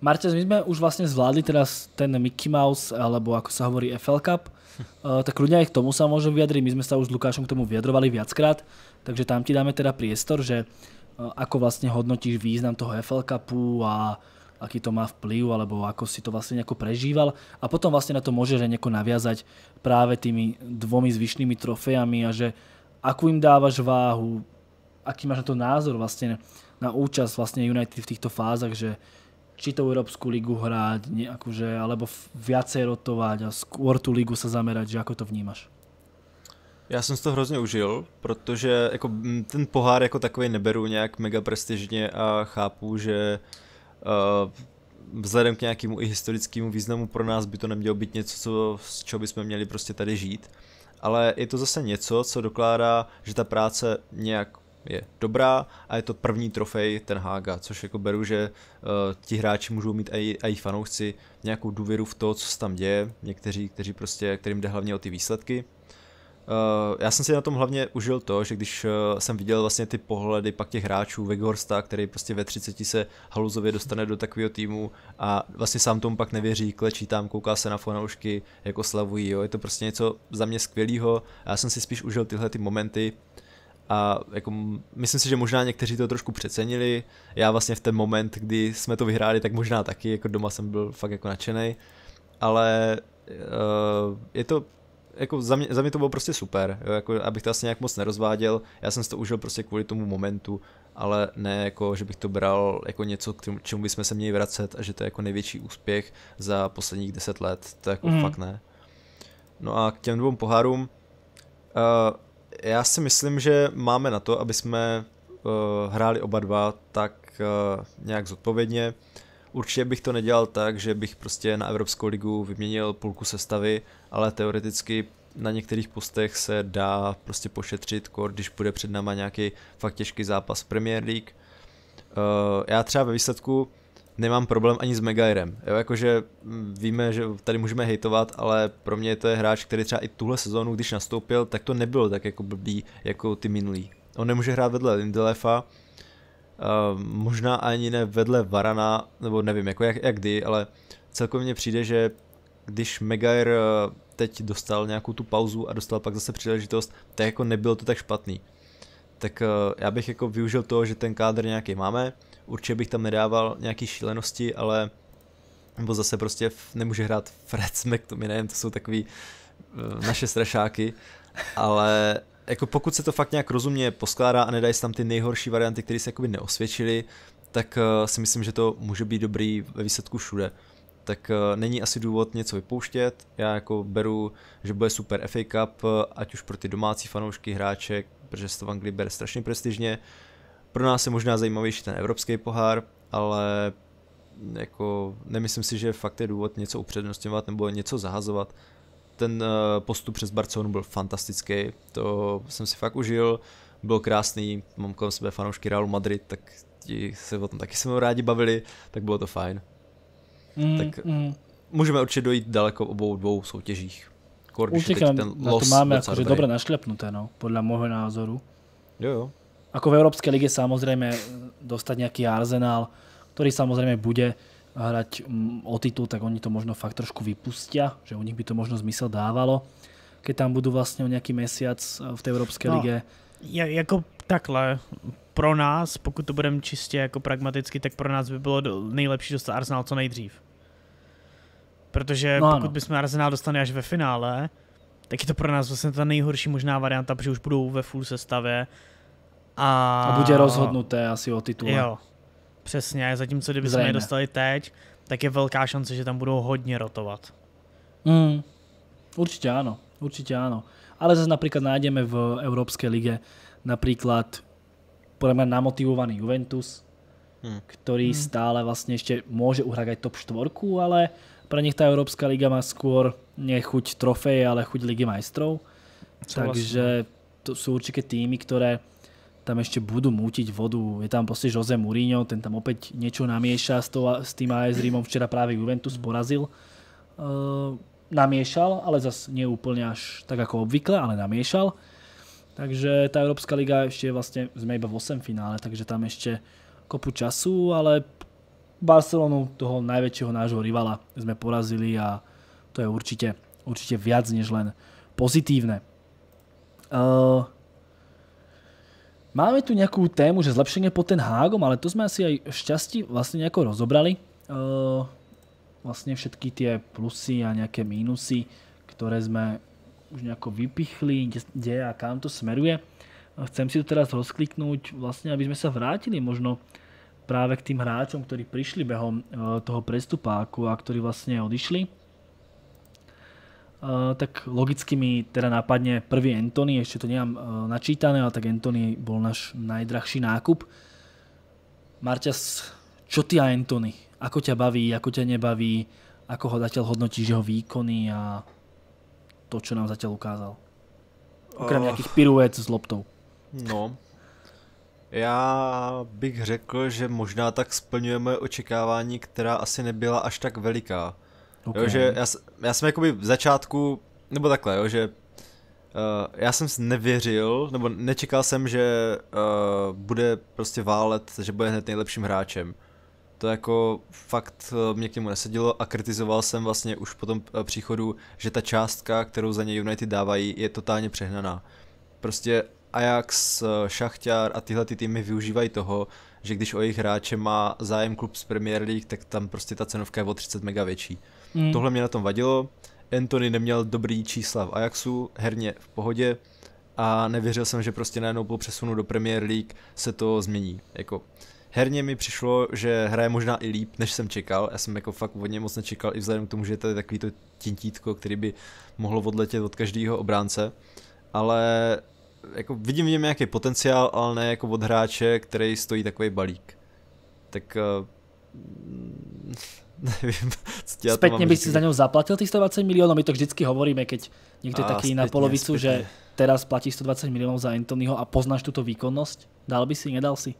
Martez, my jsme už vlastně zvládli teda ten Mickey Mouse, alebo ako sa hovorí FL Cup, uh, tak ľudia aj k tomu sa môžem vyjadriť. My sme sa už s Lukášom k tomu vyjadrovali viackrát, takže tam ti dáme teda priestor, že uh, ako vlastne hodnotíš význam toho FL Cupu a aký to má vplyv, alebo ako si to vlastne nejako prežíval a potom vlastne na to môžeš aj nejako naviazať práve tými dvomi zvyšnými trofejami a že akú im dávaš váhu, aký máš na to názor vlastne na účasť vlastne United v týchto fázach, že či to Európsku ligu hrať, ne, akože, alebo viacej rotovať a skôr tú ligu sa zamerať, že ako to vnímaš? Já jsem si to hrozně užil, protože jako ten pohár jako takový neberu nějak mega prestižně a chápu, že uh, Eh, vzhledem k nějakému i historickému významu pro nás by to nemělo být něco, co, z čeho bychom měli prostě tady žít. Ale je to zase něco, co dokládá, že ta práce nějak je dobrá a je to první trofej ten Haga, což jako beru, že uh, ti hráči můžou mít a i fanoušci nějakou důvěru v to, co se tam děje, někteří, kteří prostě, kterým jde hlavně o ty výsledky, Eh, já jsem si na tom hlavně užil to, že když eh, jsem viděl vlastně ty pohledy pak těch hráčů Vegorsta, který prostě ve 30 se haluzově dostane do takového týmu a vlastně sám tomu pak nevěří, klečí tam, kouká se na fanoušky, jako slavují, jo. je to prostě něco za mě skvělého. Já jsem si spíš užil tyhle ty momenty, a jako, myslím si, že možná někteří to trošku přecenili. Já vlastně v ten moment, kdy jsme to vyhráli, tak možná taky, jako doma jsem byl fakt jako nadšený. Ale uh, je to jako za mě, za mě to bylo prostě super, jo, jako abych to asi nějak moc nerozváděl, já jsem si to užil prostě kvůli tomu momentu, ale ne jako, že bych to bral jako něco, k čemu bychom se měli vracet a že to je jako největší úspěch za posledních deset let, to jako mm. fakt ne. No a k těm dvou pohárům, uh, já si myslím, že máme na to, aby jsme uh, hráli oba dva tak uh, nějak zodpovědně, uh, Určitě bych to nedělal tak, že bych prostě na Evropskou ligu vyměnil půlku sestavy, ale teoreticky na některých postech se dá prostě pošetřit, když bude před náma nějaký fakt těžký zápas Premier League. Eh, já třeba ve výsledku nemám problém ani s Megairem. Jo, jakože hm, víme, že tady můžeme hejtovat, ale pro mě to je hráč, který třeba i tuhle sezónu, když nastoupil, tak to nebylo tak jako blbý, jako ty minulý. On nemůže hrát vedle Lindelefa, Ehm, možná ani ne vedle Varana, nebo nevím, jako jak, jak kdy, ale celkově mně přijde, že když Megair eh, teď dostal nějakou tu pauzu a dostal pak zase příležitost, tak jako nebylo to tak špatný. Tak eh, já bych jako využil to, že ten kádr nějaký máme, určitě bych tam nedával nějaký šílenosti, ale nebo zase prostě nemůže hrát Fred s McTominayen, to jsou takový eh, naše strašáky, ale jako pokud se to fakt nějak rozumně poskládá a nedají se tam ty nejhorší varianty, které se jakoby neosvědčily, tak eh, si myslím, že to může být dobrý ve výsledku všude. Tak eh, není asi důvod něco vypouštět, já jako beru, že bude super FA Cup, eh, ať už pro ty domácí fanoušky, hráče, protože se to v Anglii bere strašně prestižně. Pro nás je možná zajímavější ten evropský pohár, ale jako nemyslím si, že fakt je důvod něco upřednostňovat nebo něco zahazovat ten eh, postup přes Barcelonu byl fantastický, to jsem si fakt užil, Byl krásný, mám kolem sebe fanoušky Realu Madrid, tak ti se o tom taky jsme rádi bavili, tak bylo to fajn. Mm, tak mm. můžeme určitě dojít daleko obou dvou soutěžích. Kor, Určitě ten na to máme jakože dobře našlepnuté, no, podle mého názoru. Jo, jo. Ako v evropské lige samozřejmě eh, dostat nějaký arzenál, který samozřejmě bude hrať mm, o titul, tak oni to možno fakt trošku vypustia, že u nich by to možno zmysel dávalo, keď tam budú vlastně o nějaký mesiac e, v té Evropské no, lige. Ja, jako takhle, pro nás, pokud to budeme čistě jako pragmaticky, tak pro nás by bylo nejlepší dostat Arsenal co nejdřív. Protože no, pokud bychom Arsenal dostali až ve finále, tak je to pro nás vlastně ta nejhorší možná varianta, protože už budou ve full sestavě. A, a bude rozhodnuté asi o titule. Jo, Přesně, zatímco kdyby Zřejmě. jsme je dostali teď, tak je velká šance, že tam budou hodně rotovat. Mm, Určitě ano, určitě ano. Ale zase například najdeme v evropské lige například podle na namotivovaný Juventus, hmm. který hmm. stále vlastně ještě může uhrát top 4, ale pro nich ta evropská liga má skôr chuť trofeje, ale chuť ligy majstrov. Takže vlastně? to jsou určitě týmy, které tam ešte budú mútiť vodu. Je tam proste Jose Mourinho, ten tam opäť niečo namieša s, to, s tým AS Rímom. Včera práve Juventus mm. porazil. E, eh, namiešal, ale zase nie úplne až tak ako obvykle, ale namiešal. Takže tá Európska liga ešte je vlastne, sme iba v 8 finále, takže tam ešte kopu času, ale Barcelonu, toho najväčšieho nášho rivala, sme porazili a to je určite, určite viac než len pozitívne. Uh, Máme tu nějakou tému, že zlepšenie pod ten hágom, ale to jsme asi aj šťastí vlastně nějako rozobrali. Eh, vlastně všetky tie plusy a nějaké mínusy, které jsme už nějako vypichli, kde a kam to smeruje. Eh, chcem si to teraz rozkliknúť, vlastně, aby sme sa vrátili možno práve k tým hráčom, ktorí prišli behom eh, toho prestupáku a ktorí vlastne odišli. Eh, tak logicky mi teda nápadne prvý Anthony, ešte to nemám uh, načítané, ale tak Anthony bol náš najdrahší nákup. Marťas, čo ty a Anthony? Ako ťa baví, ako ťa nebaví, ako ho zatiaľ hodnotíš jeho výkony a to, čo nám zatiaľ ukázal? Okrem uh, nejakých piruet s loptou. No, já bych řekl, že možná tak splňujeme očekávání, která asi nebyla až tak veliká. Okay. Jo, že já, já jsem jakoby v začátku, nebo takhle, jo, že Uh, já jsem nevěřil, nebo nečekal jsem, že uh, bude prostě válet, že bude hned nejlepším hráčem. To jako fakt eh, mě k němu nesedilo a kritizoval jsem vlastně už po tom příchodu, že ta částka, kterou za něj United dávají, je totálně přehnaná. Prostě Ajax, uh, Šachtar a tyhle ty týmy využívají toho, že když o jejich hráče má zájem klub z Premier League, tak tam prostě ta cenovka je o 30 mega větší. Mm. Tohle mě na tom vadilo. Anthony neměl dobrý čísla v Ajaxu, herně v pohodě a nevěřil jsem, že prostě najednou po přesunu do Premier League se to změní. Jako, herně mi přišlo, že hraje možná i líp, než jsem čekal. Já jsem jako fakt hodně moc nečekal, i vzhledem k tomu, že je tady takový to tintítko, který by mohlo odletět od každého obránce. Ale jako vidím v něm nějaký potenciál, ale ne jako od hráče, který stojí takový balík. Tak uh, neviem, co ja Spätne by si za ňou zaplatil tých 120 miliónov, my to vždycky hovoríme, keď niekto je taký na polovicu, spätne. že teraz platíš 120 miliónov za Anthonyho a poznáš túto výkonnosť? Dal by si, nedal si?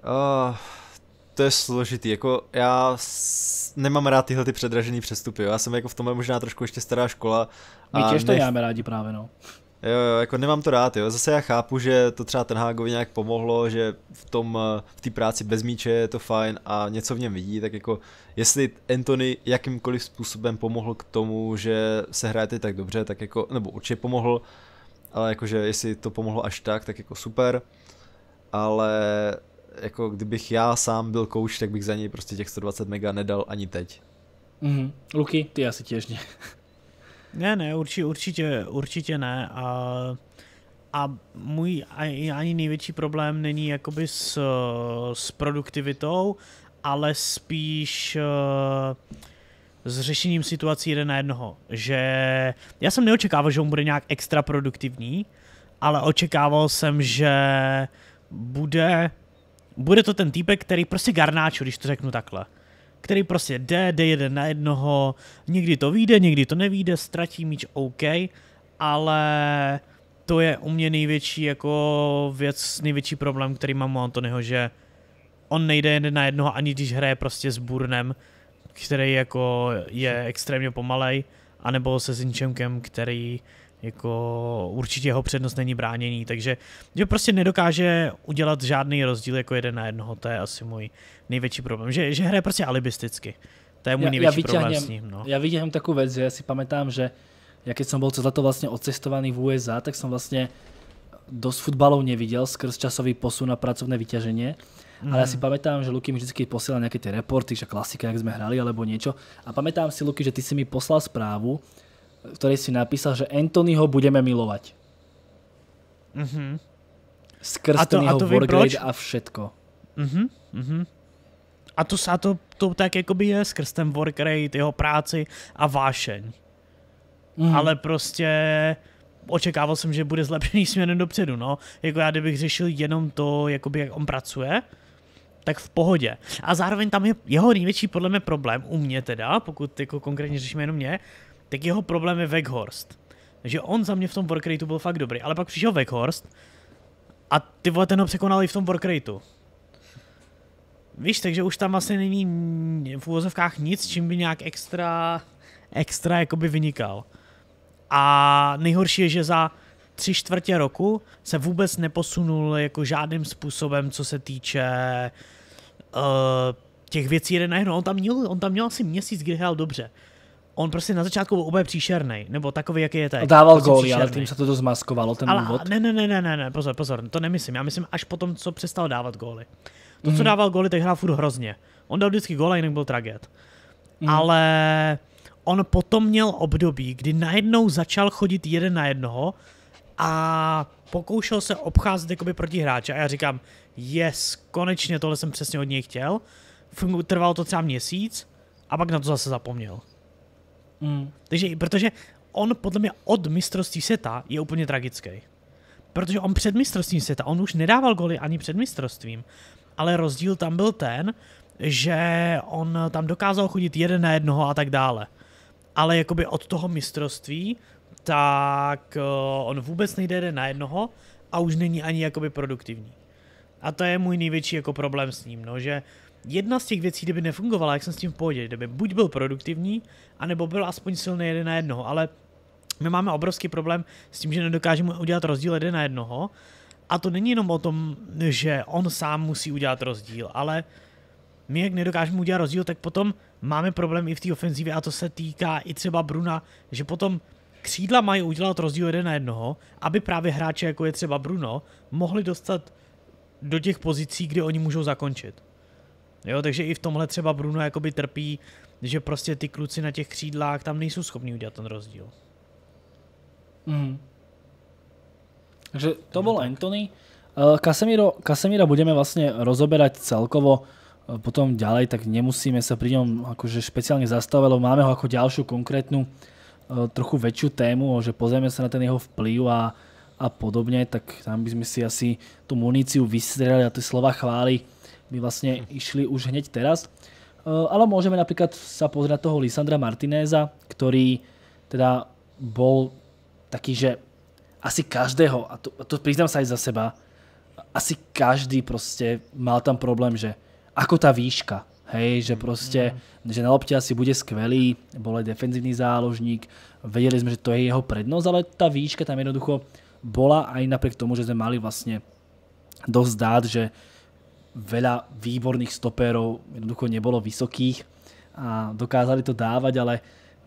Uh, to je složitý, jako já nemám rád tyhle ty předražený přestupy, já jsem jako v tomhle možná trošku ještě stará škola. My těž to nech... máme rádi právě, no. Jo, jo, jako nemám to rád, jo. Zase já chápu, že to třeba ten Hágovi nějak pomohlo, že v tom, eh, v té práci bez míče je to fajn a něco v něm vidí, tak jako jestli Anthony jakýmkoliv způsobem pomohl k tomu, že se hrajete tak dobře, tak jako, nebo určitě pomohl, ale jakože jestli to pomohlo až tak, tak jako super, ale jako kdybych já sám byl coach, tak bych za něj prostě těch 120 mega nedal ani teď. Mhm, Luky, ty asi těžně. Ne, ne, určitě, určitě, určitě ne. A, a můj ani největší problém není jakoby s, s produktivitou, ale spíš eh, s řešením situací jeden na jednoho. Že já jsem neočekával, že on bude nějak extra produktivní, ale očekával jsem, že bude, bude to ten týpek, který prostě garnáčo, když to řeknu takhle který prostě jde, jde jeden na jednoho, někdy to vyjde, někdy to nevíde, ztratí míč, OK, ale to je u mě největší jako věc, největší problém, který mám u Antonyho, že on nejde jeden na jednoho, ani když hraje prostě s Burnem, který jako je extrémně pomalej, anebo se Zinčemkem, který jako určitě jeho přednost není bránění, takže že prostě nedokáže udělat žádný rozdíl jako jeden na jednoho, to je asi můj největší problém, že, že hraje prostě alibisticky. To je můj největší Já ja problém s ním. No. Ja vytiahnem takovou věc, že já si pamatám, že jak jsem byl bol cez leto vlastne odcestovaný v USA, tak jsem vlastně dost futbalov neviděl skrz časový posun na pracovné vyťaženě. Mm. Ale ja si mhm. pamätám, že Luky mi vždy posielal nejaké tie reporty, že klasika, jak sme hrali alebo niečo. A pamätám si, Luky, že ty si mi poslal správu, v ktorej si napísal, že Anthonyho budeme milovať. Mm-hmm. Skrz a to, ten jeho a to wargrade a všetko. Mm-hmm, mm-hmm. A to, sa to, to tak jakoby je skrz ten workrate, jeho práci a vášeň. Mm. Ale prostě očekával jsem, že bude zlepšený směrem dopředu, no. Jako já kdybych řešil jenom to, jakoby jak on pracuje, tak v pohodě. A zároveň tam je jeho největší podle mě problém, u mě teda, pokud jako konkrétně řešíme jenom mě, tak jeho problém je Weghorst. Takže on za mě v tom Warcrateu byl fakt dobrý, ale pak přišel Weghorst a ty vole ten ho překonal i v tom Warcrateu. Víš, takže už tam asi není v úvozovkách nic, čím by nějak extra, extra jakoby vynikal. A nejhorší je, že za tři čtvrtě roku se vůbec neposunul jako žádným způsobem, co se týče uh, těch věcí jeden na jedno. On tam, měl, on tam měl asi měsíc, kdy hrál dobře on prostě na začátku byl úplně příšerný, nebo takový, jaký je teď. Dával gól, ale tím se to dost maskovalo, ten ale, úvod. Ne, ne, ne, ne, ne, ne, pozor, pozor, to nemyslím. Já myslím až potom, co přestal dávat góly. To, mm. co dával góly, tak hrál furt hrozně. On dal vždycky góly, jinak byl traget. Mm. Ale on potom měl období, kdy najednou začal chodit jeden na jednoho a pokoušel se obcházet jakoby proti hráče a já říkám, yes, konečně tohle jsem přesně od něj chtěl. Trvalo to třeba měsíc a pak na to zase zapomněl. Mm. Takže, protože on podle mě od mistrovství seta je úplně tragický. Protože on před mistrovstvím seta, on už nedával goly ani před mistrovstvím, ale rozdíl tam byl ten, že on tam dokázal chodit jeden na jednoho a tak dále. Ale jakoby od toho mistrovství, tak eh, on vůbec nejde jeden na jednoho a už není ani jakoby produktivní. A to je můj největší jako problém s ním, no, že uh, Jedna z těch věcí, kdyby nefungovala, jak jsem s tím v pohodě, kdyby buď byl produktivní, anebo byl aspoň silný jeden na jednoho, ale my máme obrovský problém s tím, že nedokážeme udělat rozdíl jeden na jednoho. A to není jenom o tom, že on sám musí udělat rozdíl, ale my jak nedokážeme udělat rozdíl, tak potom máme problém i v té ofenzivě a to se týká i třeba Bruna, že potom křídla mají udělat rozdíl jeden na jednoho, aby právě hráči, jako je třeba Bruno, mohli dostat do těch pozicí, kde oni můžou zakončit. Jo, takže i v tomhle třeba Bruno jakoby trpí, že prostě ty kluci na těch křídlách tam nejsou schopni udělat ten rozdíl. Mm. Takže to byl Anthony. Eh, Casemiro, Casemira budeme vlastně rozoberať celkovo eh, potom ďalej, tak nemusíme se pri něm speciálně špeciálne máme ho jako další konkrétnu eh, trochu väčšiu tému, že pozrieme se na ten jeho vplyv a, a podobně, tak tam bychom si asi tu muníciu vystřelili a ty slova chválili by vlastne išli už hneď teraz. Eh, ale môžeme napríklad sa pozrieť toho Lisandra Martinéza, ktorý teda bol taký, že asi každého, a to, to priznám sa aj za seba, asi každý prostě mal tam problém, že ako ta výška, hej, že prostě, mm. že na lopte asi bude skvelý, bol aj defenzívny záložník, vedeli jsme, že to je jeho prednosť, ale ta výška tam jednoducho bola aj napriek tomu, že sme mali vlastně dost dát, že veľa výborných stopérov jednoducho nebolo vysokých a dokázali to dávať, ale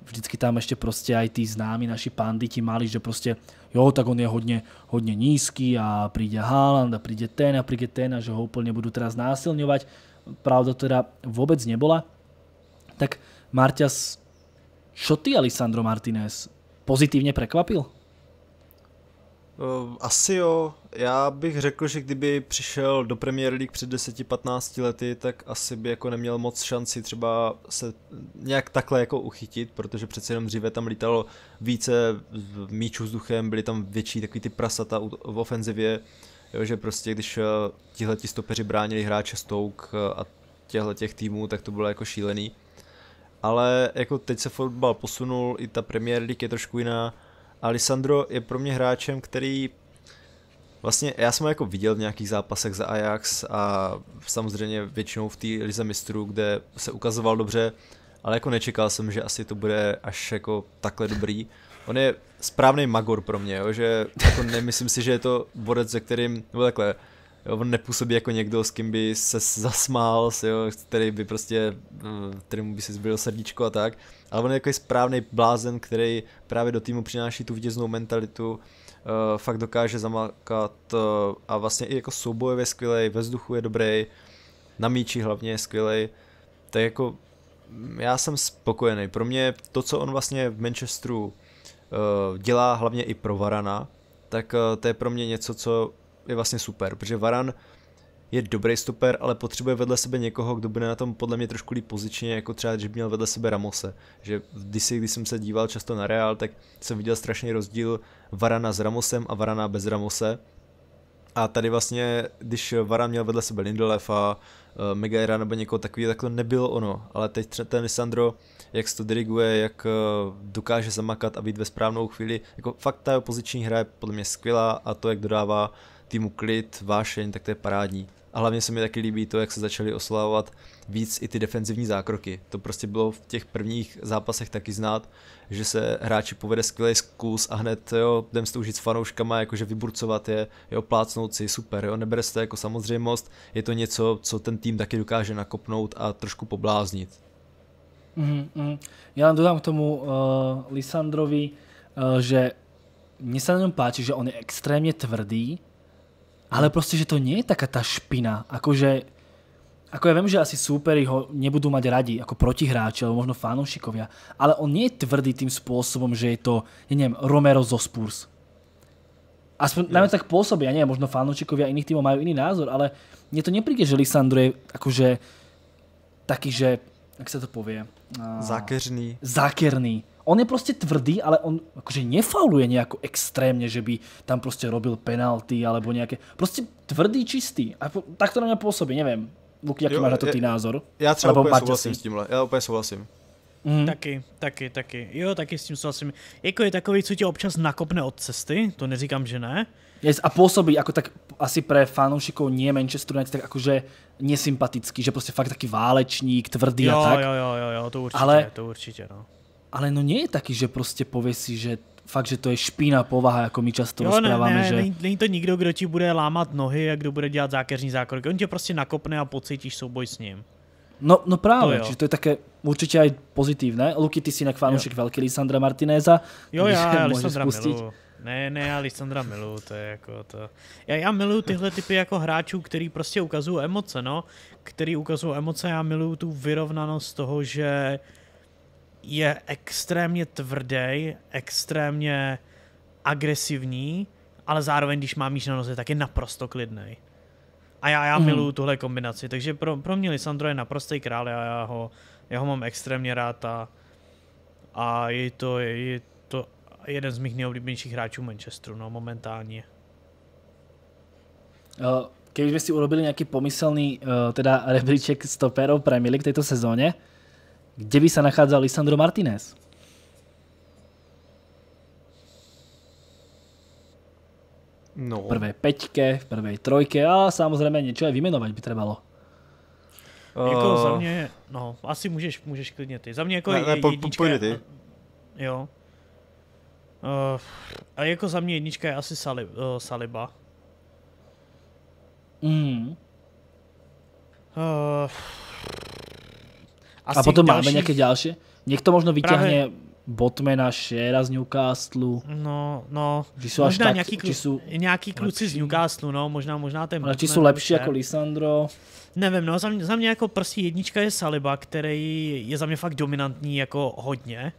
vždycky tam ešte proste aj tí známi naši panditi mali, že proste jo, tak on je hodne, hodne nízky a príde Haaland a príde ten a príde ten a že ho úplne budú teraz násilňovať. Pravda teda vôbec nebola. Tak Marťas, čo ty Alessandro Martinez pozitívne prekvapil? Ehm, asi jo. Já bych řekl, že kdyby přišel do Premier League před 10-15 lety, tak asi by jako neměl moc šanci třeba se nějak takhle jako uchytit, protože přece jenom dříve tam lítalo více míčů vzduchem, byly tam větší takový ty prasata v ofenzivě, jo, že prostě když eh, tihle ti stopeři bránili hráče Stouk eh, a těchto těch týmů, tak to bylo jako šílený. Ale jako teď se fotbal posunul, i ta Premier League je trošku jiná, a Lisandro je pro mě hráčem, který Vlastně já jsem ho jako viděl v nějakých zápasech za Ajax a samozřejmě většinou v té lize mistrů, kde se ukazoval dobře, ale jako nečekal jsem, že asi to bude až jako takhle dobrý. On je správný magor pro mě, jo, že jako nemyslím si, že je to borec, ze kterým, nebo takhle, Jo, on nepůsobí jako někdo, s kým by se zasmál, jo, který by prostě, eh, kterému by se zbyl srdíčko a tak. Ale on je jako správný blázen, který právě do týmu přináší tu vítěznou mentalitu, uh, fakt dokáže zamakat uh, eh, a vlastně i jako soubojově je skvělej, ve vzduchu je dobrý, na míči hlavně je skvělej. Tak jako mm, já jsem spokojený. Pro mě to, co on vlastně v Manchesteru uh, dělá, hlavně i pro Varana, tak to je pro mě něco, co je vlastně super, protože Varan je dobrý stoper, ale potřebuje vedle sebe někoho, kdo bude na tom podle mě trošku líp pozičně, jako třeba, že měl vedle sebe Ramose. Že když, když jsem se díval často na Real, tak jsem viděl strašný rozdíl Varana s Ramosem a Varana bez Ramose. A tady vlastně, když Varan měl vedle sebe a eh, Megaira nebo někoho takového, tak to nebylo ono. Ale teď ten Lisandro, jak se to diriguje, jak eh, dokáže zamakat a být ve správnou chvíli, jako fakt ta poziční hra je podle mě skvělá a to, jak dodává týmu klid, vášeň, tak to je parádní. A hlavně se mi taky líbí to, jak se začaly oslavovat víc i ty defenzivní zákroky. To prostě bylo v těch prvních zápasech taky znát, že se hráči povede skvělý zkus a hned jo, jdem si užít s fanouškama, jakože vyburcovat je, jo, plácnout si, super, jo, nebere to jako samozřejmost, je to něco, co ten tým taky dokáže nakopnout a trošku pobláznit. Mm-hmm. Já vám dodám k tomu uh, Lisandrovi, uh, že mně se na něm páči, že on je extrémně tvrdý, ale proste, že to nie je taká tá špina, akože ako ja viem, že asi súperi ho nebudú mať radi ako protihráči alebo možno fanúšikovia, ale on nie je tvrdý tým spôsobom, že je to, ja neviem, Romero zo Spurs. Aspoň yes. tak pôsobí, ja neviem, možno fanúšikovia iných týmov majú iný názor, ale mne to nepríde, že Lisandro je akože taký, že, jak sa to povie? Zákerný. Zákerný on je prostě tvrdý, ale on akože nefauluje nejako extrémně, že by tam prostě robil penalty alebo nějaké, prostě tvrdý, čistý. A tak to na mě působí, nevím. Luky, jaký jo, máš na to ty názor? Já třeba Lebo úplně souhlasím si. s tímhle, já úplně souhlasím. Mm. Taky, taky, taky. Jo, taky s tím souhlasím. Jako je takový, co tě občas nakopne od cesty, to neříkám, že ne. Yes, a pôsobí ako tak asi pre fanoušikov nie Manchester United tak akože nesympatický, že prostě fakt taký válečník, tvrdý jo, a tak. Jo, jo, jo, jo, to určitě, ale, to určitě, no ale no nie je taký, že prostě povie si, že fakt, že to je špína povaha, jako my často jo, rozpráváme. Ne, ne, že... Není, to nikdo, kdo ti bude lámat nohy a kdo bude dělat zákeřní zákroky. On tě prostě nakopne a pocítíš souboj s ním. No, no právě, to čiže to je také určitě aj pozitívne. Luky, ty si jinak fanoušek velký Lisandra Martinéza. Jo, já Lisandra Ne, ne, já Lisandra miluju, to je jako to. Já, já miluju tyhle typy jako hráčů, který prostě ukazují emoce, no. Který ukazují emoce, já miluju tu vyrovnanost toho, že uh, je extrémně tvrdý, extrémně agresivní, ale zároveň, když má míč na noze, tak je naprosto klidný. A já, já mm. miluju tuhle kombinaci, takže pro, pro mě Lisandro je naprostý král a já ho, já ho mám extrémně rád a, a je to, je, je to jeden z mých nejoblíbenějších hráčů Manchesteru, no momentálně. Uh, eh, Kdybychom si urobili nějaký pomyslný uh, eh, teda rebríček stoperov Premier League této sezóně? Kde by sa nachádzal Lisandro Martinez? No. V prvej peťke, v prvej trojke a samozrejme niečo aj vymenovať by trebalo. Uh, jako za mě, no, asi můžeš, můžeš klidně ty. Za mě jako ne, ne, po, jednička... Po, po, ty. Jo. Uh, a jako za mě jednička je asi sali, uh, Saliba. Mm. Uh, a potom ďalších... máme nějaké další. Někdo možno vytáhne Práve... Botmana, Shera z Newcastlu. No, no. Či jsou možná až tak, kluci, či sú kluci lepší. z Newcastlu, no, možná, možná ten Ale či jsou lepší jako Lisandro? Nevím, no, za mě, za mě jako prostě jednička je Saliba, který je za mě fakt dominantní jako hodně.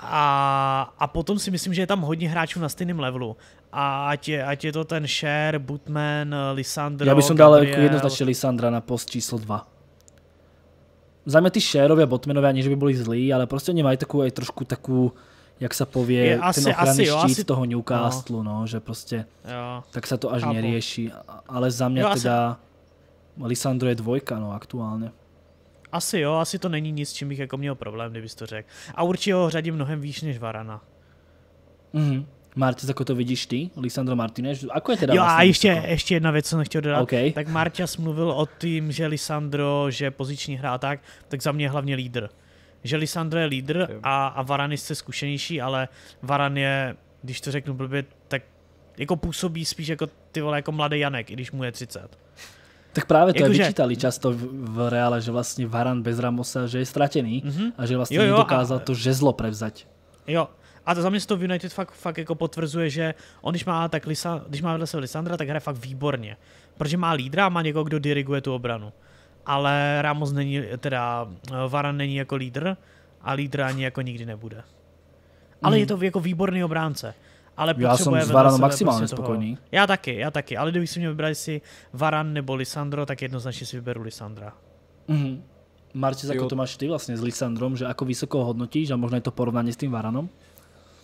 A, a potom si myslím, že je tam hodně hráčů na stejném levelu. A ať je, ať je to ten Sher, Butman, Lisandro. Já bych dal jako jednoznačně Lisandra na post číslo 2 za mě ty šérově botmenové, aniž by byli zlí, ale prostě oni mají takovou i trošku takovou, jak se pově, je, ten asi, ten ochranný asi, štít asi, toho no. Newcastle, no. no, že prostě jo, tak se to až nerieší. Ale za mě jo, teda asi... Lisandro je dvojka, no, aktuálně. Asi jo, asi to není nic, čím bych jako měl problém, kdybys to řekl. A určitě ho řadím mnohem výš než Varana. Mhm. Marťas, ako to vidíš ty, Lisandro Martinez, ako je teda Jo vlastně a ještě, ještě jedna věc, co jsem chtěl dodat. Okay. Tak Marťas mluvil o tým, že Lisandro, že poziční hra a tak, tak za mě je hlavně lídr. Že Lisandro je lídr a, a Varan je zkušenější, ale Varan je, když to řeknu blbě, tak jako působí spíš jako ty vole jako mladý Janek, i když mu je 30. Tak právě to jako, je vyčítali že... často v, v reále, že vlastně Varan bez Ramosa, že je ztratený mm-hmm. a že vlastně jo, jo, nedokázal a... to žezlo prevzať. Jo, a to za mě to v United fakt, fakt jako potvrzuje, že on, když má, tak Lisa, když má vedle sebe Lisandra, tak hraje fakt výborně. Protože má lídra a má někoho, kdo diriguje tu obranu. Ale Ramos není, teda Varan není jako lídr a lídr ani jako nikdy nebude. Ale mm. je to jako výborný obránce. Ale já jsem s Varanem maximálně prostě spokojný. Toho. Já taky, já taky, ale kdybych si měl vybrat si Varan nebo Lisandro, tak jednoznačně si vyberu Lisandra. Mm-hmm. Marci, ako to máš ty vlastně s Lisandrom, že jako vysoko ho hodnotíš a možná je to porovnání s tím Varanom?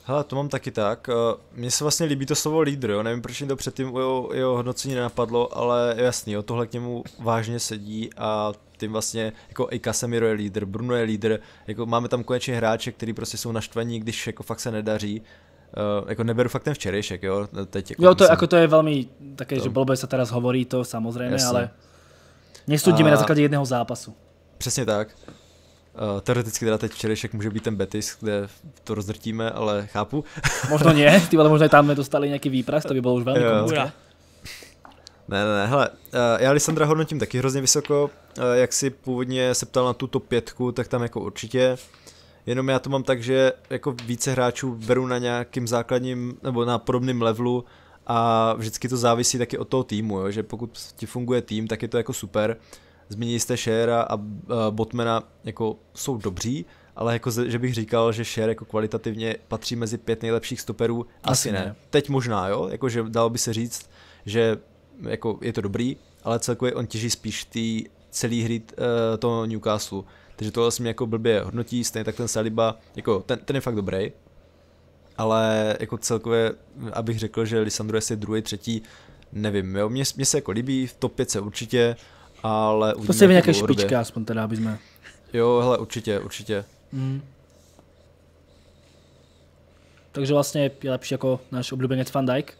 Hele, to mám taky tak. Eh, mně se vlastně líbí to slovo lídr, jo. Nevím, proč mi to předtím jeho, jeho hodnocení nenapadlo, ale jasný, jo, tohle k němu vážně sedí a tím vlastně, jako i Casemiro je lídr, Bruno je lídr, jako máme tam konečně hráče, který prostě jsou naštvaní, když jako fakt se nedaří. Uh, jako neberu fakt ten včerejšek, jo, teď jako Jo, to, myslím, jako to je velmi také, to... že blbě se teraz hovorí to samozřejmě, jasný. ale nesudíme a... na základě jedného zápasu. Přesně tak. Uh, teoreticky teda teď včerejšek může být ten Betis, kde to rozdrtíme, ale chápu. Možno ne, ty ale možná tam dostali nějaký výpras, to by bylo už velmi komické. Ne, ne, ne, hele, eh, já Lisandra hodnotím taky hrozně vysoko, eh, jak si původně se ptal na tuto pětku, tak tam jako určitě, jenom já to mám tak, že jako více hráčů beru na nějakým základním, nebo na podobným levelu a vždycky to závisí taky od toho týmu, jo? že pokud ti funguje tým, tak je to jako super, zmínili jste Shera a Botmana jako jsou dobří, ale jako že bych říkal, že Share jako kvalitativně patří mezi pět nejlepších stoperů, asi, asi ne. ne. Teď možná, jo, jakože dalo by se říct, že jako je to dobrý, ale celkově on těží spíš tý celý hry uh, toho Newcastle. Takže tohle se mě jako blbě hodnotí, stejně tak ten Saliba, jako ten, ten je fakt dobrý, ale jako celkově, abych řekl, že Lisandro je druhý, třetí, nevím, jo, mně, mně se jako líbí, v top 5 se určitě, ale uvidíme. Prostě nějaké špičky aspoň teda, aby jsme... Jo, hele, určitě, určitě. Mm. Takže vlastně je lepší jako náš oblíbenec Van Dijk?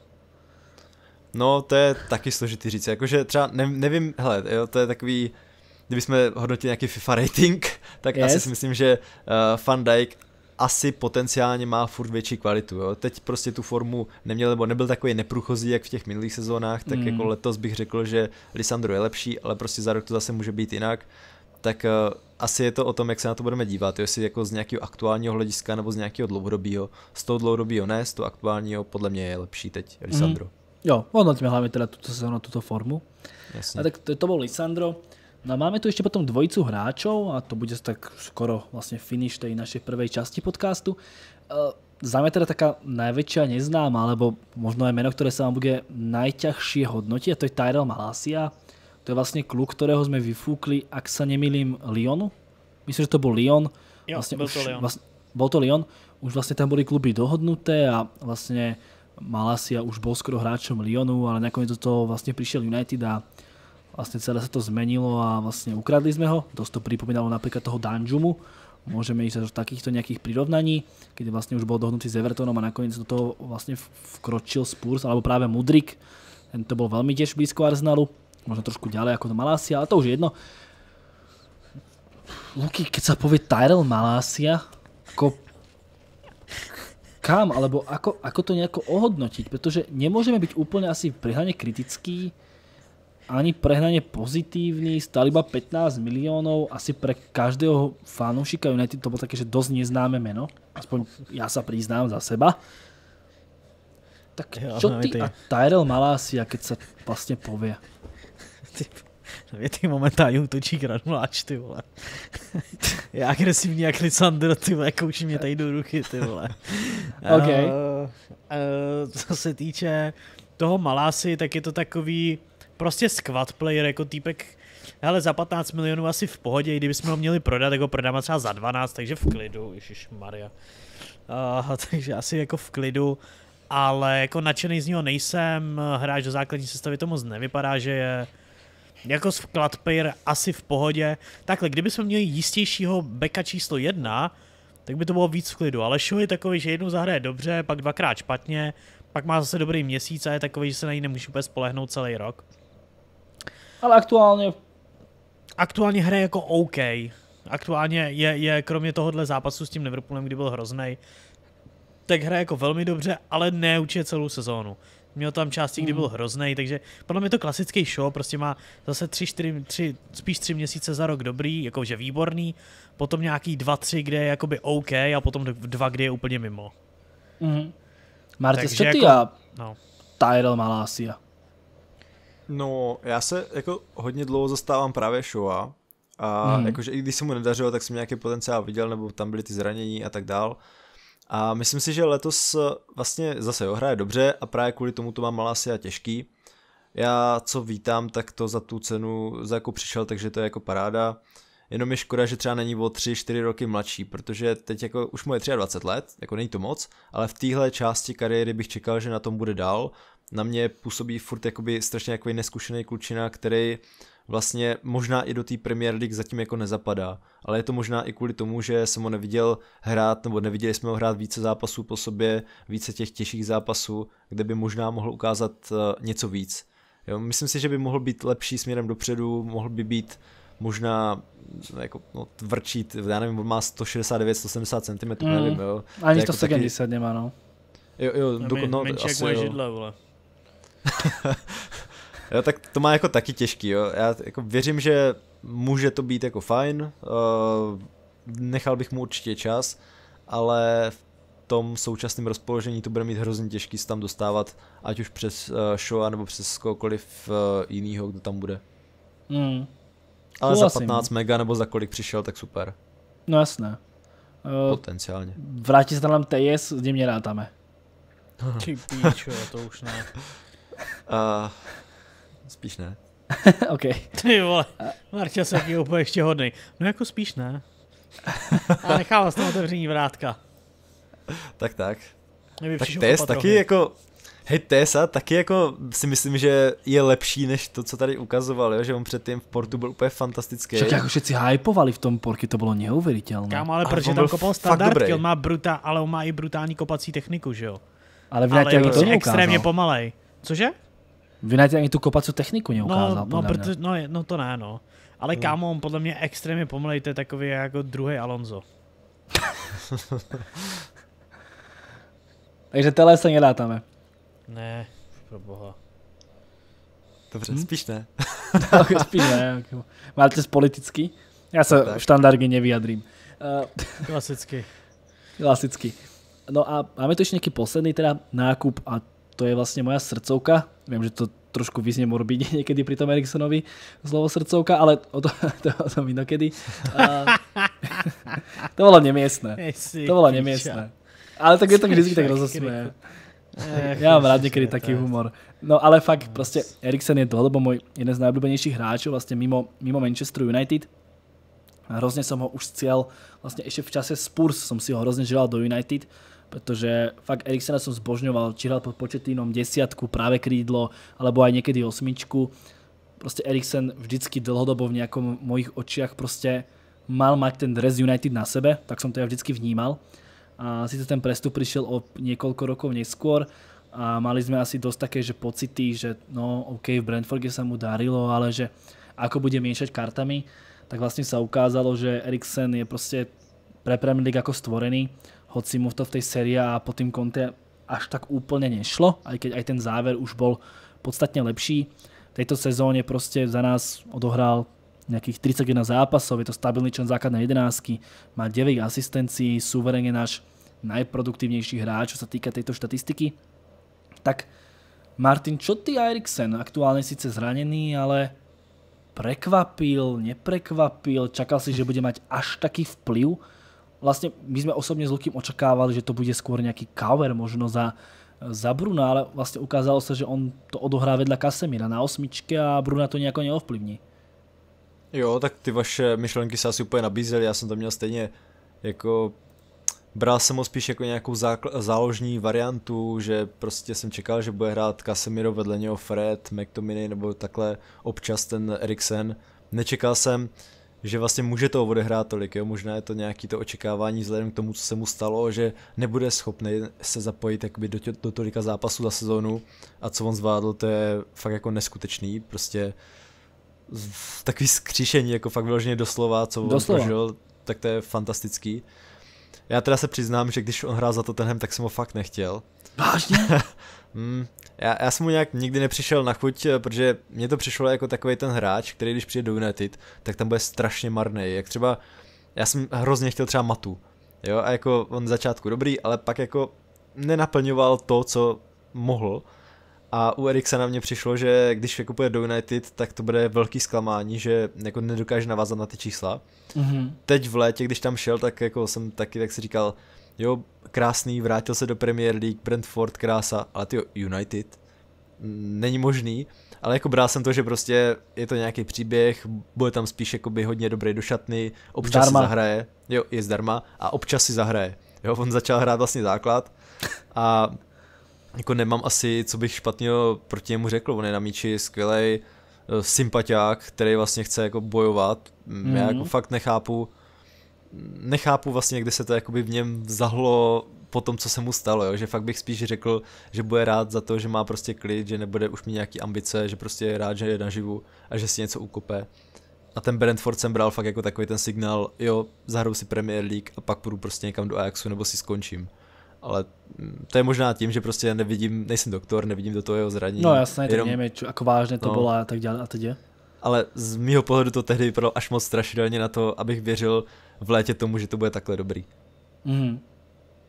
No, to je taky složitý říct. Jakože třeba ne, nevím, hele, jo, to je takový, kdybychom hodnotili nějaký FIFA rating, tak yes. asi si myslím, že uh, Van Dijk asi potenciálně má furt větší kvalitu. Jo? Teď prostě tu formu neměl, nebo nebyl takový neprůchozí, jak v těch minulých sezónách, tak mm. jako hmm. letos bych řekl, že Lisandro je lepší, ale prostě za rok to zase může být jinak. Tak uh, asi je to o tom, jak se na to budeme dívat, jestli jako z nějakého aktuálního hlediska nebo z nějakého dlouhodobého. Z toho dlouhodobého ne, z toho aktuálního podle mě je lepší teď hmm. Lisandro. Mm. Jo, hodnotíme hlavně teda tuto sezónu, tuto formu. Jasně. A tak to, to byl Lisandro. No a máme tu ešte potom dvojicu hráčov a to bude tak skoro vlastne finish tej našej prvej časti podcastu. E, za mňa teda taká najväčšia neznáma, alebo možno aj meno, ktoré sa vám bude najťažšie hodnotiť, a to je Tyrell Malasia. To je vlastne kluk, ktorého sme vyfúkli, ak sa nemýlim, Lyonu. Myslím, že to bol Lyon. Jo, vlastne bol, už, to Lyon. Vlastne, bol to Lyon. Už vlastne tam boli kluby dohodnuté a vlastne Malasia už bol skoro hráčom Lyonu, ale nakoniec do toho vlastne prišiel United a Vlastne celé sa to zmenilo a vlastne ukradli sme ho. Dosť to pripomínalo napríklad toho Danjumu. Môžeme ísť do takýchto nejakých prirovnaní, kedy vlastne už bol dohodnutý s Evertonom a nakoniec do toho vlastne vkročil Spurs, alebo práve Mudrik. Ten to bol veľmi tiež blízko Arsenalu. Možno trošku ďalej ako to Malásia, ale to už je jedno. Luky, keď sa povie Tyrell Malásia, ako kam, alebo ako, to nejako ohodnotiť, pretože nemôžeme byť úplne asi prehľadne kritickí ani prehnane pozitívny, stali iba 15 miliónov, asi pre každého fanúšika United to bolo také, že dosť neznáme meno, aspoň ja sa priznám za seba. Tak čo no, ty a Tyrell Malásia, keď sa vlastne povie? No, je ty momentálně útočí granuláč, ty vole. Je agresívny jak Lisandro, ty vole, kouší jako mne tady do ruky, ty vole. Ok. Eh, eh, co se týče toho Malásy, tak je to takový, prostě squad player jako týpek, hele za 15 milionů asi v pohodě, i kdybychom ho měli prodat, jako prodáme třeba za 12, takže v klidu, ježiš Maria. Uh, takže asi jako v klidu, ale jako nadšený z něho nejsem, hráč do základní sestavy to moc nevypadá, že je jako squad player asi v pohodě. Takhle, kdybychom měli jistějšího beka číslo 1, tak by to bylo víc v klidu, ale show je takový, že jednou zahraje dobře, pak dvakrát špatně, pak má zase dobrý měsíc a je takový, že se na ní nemůžu úplně spolehnout celý rok. Ale aktuálně... Aktuálně hraje jako OK. Aktuálně je, je kromě tohohle zápasu s tím Liverpoolem, kdy byl hrozný, tak hraje jako velmi dobře, ale určitě celou sezónu. Měl tam části, kdy mm. byl hrozný, takže podle mě to klasický show, prostě má zase 3, 4, 3, spíš 3 měsíce za rok dobrý, jakože výborný, potom nějaký 2, 3, kde je jakoby OK a potom 2, kde je úplně mimo. Mm-hmm. Martes, čo ty jako, a no. Tyrell Malásia? No, já se jako hodně dlouho zastávám právě Shoa a hmm. jakože i když se mu nedařilo, tak jsem nějaký potenciál viděl, nebo tam byly ty zranění a tak dál. A myslím si, že letos vlastně zase jo, hraje dobře a právě kvůli tomu to má malá a těžký. Já co vítám, tak to za tu cenu, za jakou přišel, takže to je jako paráda. Jenom je škoda, že třeba není o 3-4 roky mladší, protože teď jako už mu je 23 let, jako není to moc, ale v téhle části kariéry bych čekal, že na tom bude dál na mě působí furt jakoby strašně jako neskušený klučina, který vlastně možná i do té Premier League zatím jako nezapadá, ale je to možná i kvůli tomu, že jsem ho neviděl hrát, nebo neviděli jsme ho hrát více zápasů po sobě, více těch těžších zápasů, kde by možná mohl ukázat eh, něco víc. Jo, myslím si, že by mohl být lepší směrem dopředu, mohl by být možná mm, jako, no, tvrdší, já nevím, on má 169-170 cm, mm. nevím, jo. Ani to je 170 jako taky... nemá, no. Jo, jo, dokud, no, menší jak moje vole. jo, tak to má jako taky těžký, jo. Já jako věřím, že může to být jako fajn, eh, nechal bych mu určitě čas, ale v tom současném rozpoložení to bude mít hrozně těžký se tam dostávat, ať už přes uh, eh, Shoa nebo přes kohokoliv uh, jinýho, kdo tam bude. Mm. Ale za 15 mega nebo za kolik přišel, tak super. No jasné. Potenciálně. Vrátí se tam TS, s mě rátáme. Ty píčo, to už ne. Uh, spíš ne. OK. Ty vole, Marča se je úplně ještě hodný. No jako spíš ne. A nechává se tam otevření vrátka. Tak, tak. Tak test taky jako, hej Tesa taky jako si myslím, že je lepší než to, co tady ukazoval, jo? že on předtím v Portu byl úplně fantastický. Však jako všetci hypovali v tom Porky, to bylo neuvěřitelné. Kámo, ale, ale protože tam kopal standardky, on má brutá, ale on má i brutální kopací techniku, že jo? Ale ale je to prostě extrémně pomalej. Cože? United ani tu kopacu techniku neukázal. No, no, proto, no, no to ne, no. Ale no. kámo, on podle mě extrémně pomalej, to je takový jako druhý Alonso. Takže tele se nedátáme. Ne, pro boha. Dobře, hm? spíš ne. no, spíš ne. Jako. Máte z politický? Já se tak. štandardně nevyjadrím. Klasicky. Eh, klasicky. No a máme tu ještě nějaký poslední teda nákup a to je vlastne moja srdcovka. Viem, že to trošku vyznie morbidne niekedy pri tom Eriksonovi slovo srdcovka, ale o, to, to, o tom inokedy. to bolo nemiestné. To bolo nemiestné. Ale tak je to vždycky tak rozosmeje. Eh, Já mám rád někdy taký humor. No ale fakt, prostě Eriksen je dlhodobo můj jeden z najobľúbenejších hráčů, vlastně mimo, mimo Manchester United. Hrozně jsem ho už cíl, vlastně ještě v čase Spurs jsem si ho hrozně želal do United Pretože fakt Eriksena som zbožňoval, či hral pod početínom desiatku, práve krídlo, alebo aj niekedy osmičku. Proste Eriksen vždycky dlhodobo jako v nejakom mojich očiach proste mal mať ten dress United na sebe, tak som to ja vždycky vnímal. A síce ten prestup prišiel o niekoľko rokov neskôr a mali sme asi dosť také, že pocity, že no OK, v Brentforde sa mu darilo, ale že ako bude miešať kartami, tak vlastne sa ukázalo, že Eriksen je proste pre Premier League ako stvorený hoci mu to v tej sérii a po tým konte až tak úplne nešlo, aj keď aj ten záver už bol podstatne lepší. V tejto sezóne proste za nás odohral nejakých 31 zápasov, je to stabilný člen základnej jedenáctky, má 9 asistencií, suverén náš najproduktívnejší hráč, čo sa týka tejto štatistiky. Tak Martin, čo ty a Eriksen? Aktuálne síce zranený, ale prekvapil, neprekvapil, čakal si, že bude mať až taký vplyv vlastne my sme osobne s Lukým očakávali, že to bude skôr nejaký cover možno za, za Bruna, ale vlastne ukázalo sa, že on to odohrá vedľa Kasemira na osmičke a Bruna to nejako neovplyvní. Jo, tak ty vaše myšlenky se asi úplně nabízely, já jsem to měl stejně jako bral jsem ho spíš jako nějakou záložní variantu, že prostě jsem čekal, že bude hrát Casemiro vedle něho Fred, McTominay nebo takhle občas ten Eriksen. Nečekal jsem, že vlastně může to odehrát tolik, jo? možná je to nějaký to očekávání vzhledem k tomu, co se mu stalo, že nebude schopný se zapojit jakoby do, tě, do tolika zápasů za sezónu a co on zvládl, to je fakt jako neskutečný, prostě takový skříšení, jako fakt vyloženě doslova, co doslova. Požil, prožil, tak to je fantastický. Já teda se přiznám, že když on hrál za Tottenham, tak jsem ho fakt nechtěl, Vážně? hmm. já, já jsem mu nějak nikdy nepřišel na chuť, eh, protože mě to přišlo jako takový ten hráč, který když přijde do United, tak tam bude strašně marný. Jak třeba, já jsem hrozně chtěl třeba Matu, jo, a jako on začátku dobrý, ale pak jako nenaplňoval to, co mohl. A u Eriksa na mě přišlo, že když vykupuje jako do United, tak to bude velký zklamání, že jako nedokáže navázat na ty čísla. Mm-hmm. Teď v létě, když tam šel, tak jako jsem taky tak si říkal, jo, krásný, vrátil se do Premier League, Brentford, krása, ale ty United, není možný, ale jako bral jsem to, že prostě je to nějaký příběh, bude tam spíš jakoby hodně dobrý do šatny, občas zdarma. si zahraje, jo, je zdarma a občas si zahraje. Jo, on začal hrát vlastně základ a jako nemám asi, co bych špatně proti němu řekl, on je na míči skvělej eh, sympatiák, který vlastně chce jako bojovat, mm-hmm. já jako mhm. fakt nechápu, nechápu vlastně, kde se to jakoby v něm zahlo po tom, co se mu stalo, jo? že fakt bych spíš řekl, že bude rád za to, že má prostě klid, že nebude už mít nějaký ambice, že prostě je rád, že je naživu a že si něco ukope. A ten Brentford jsem bral fakt jako takový ten signál, jo, zahrou si Premier League a pak půjdu prostě někam do Ajaxu nebo si skončím. Ale mm, to je možná tím, že prostě nevidím, nejsem doktor, nevidím do toho jeho zranění. No jasné, jenom, nevím, jako vážně to no, bylo a tak dále a teď je. Ale z mýho pohledu to tehdy vypadalo až moc strašidelně na to, abych věřil, v létě tomu, že to bude takhle dobrý. Mm.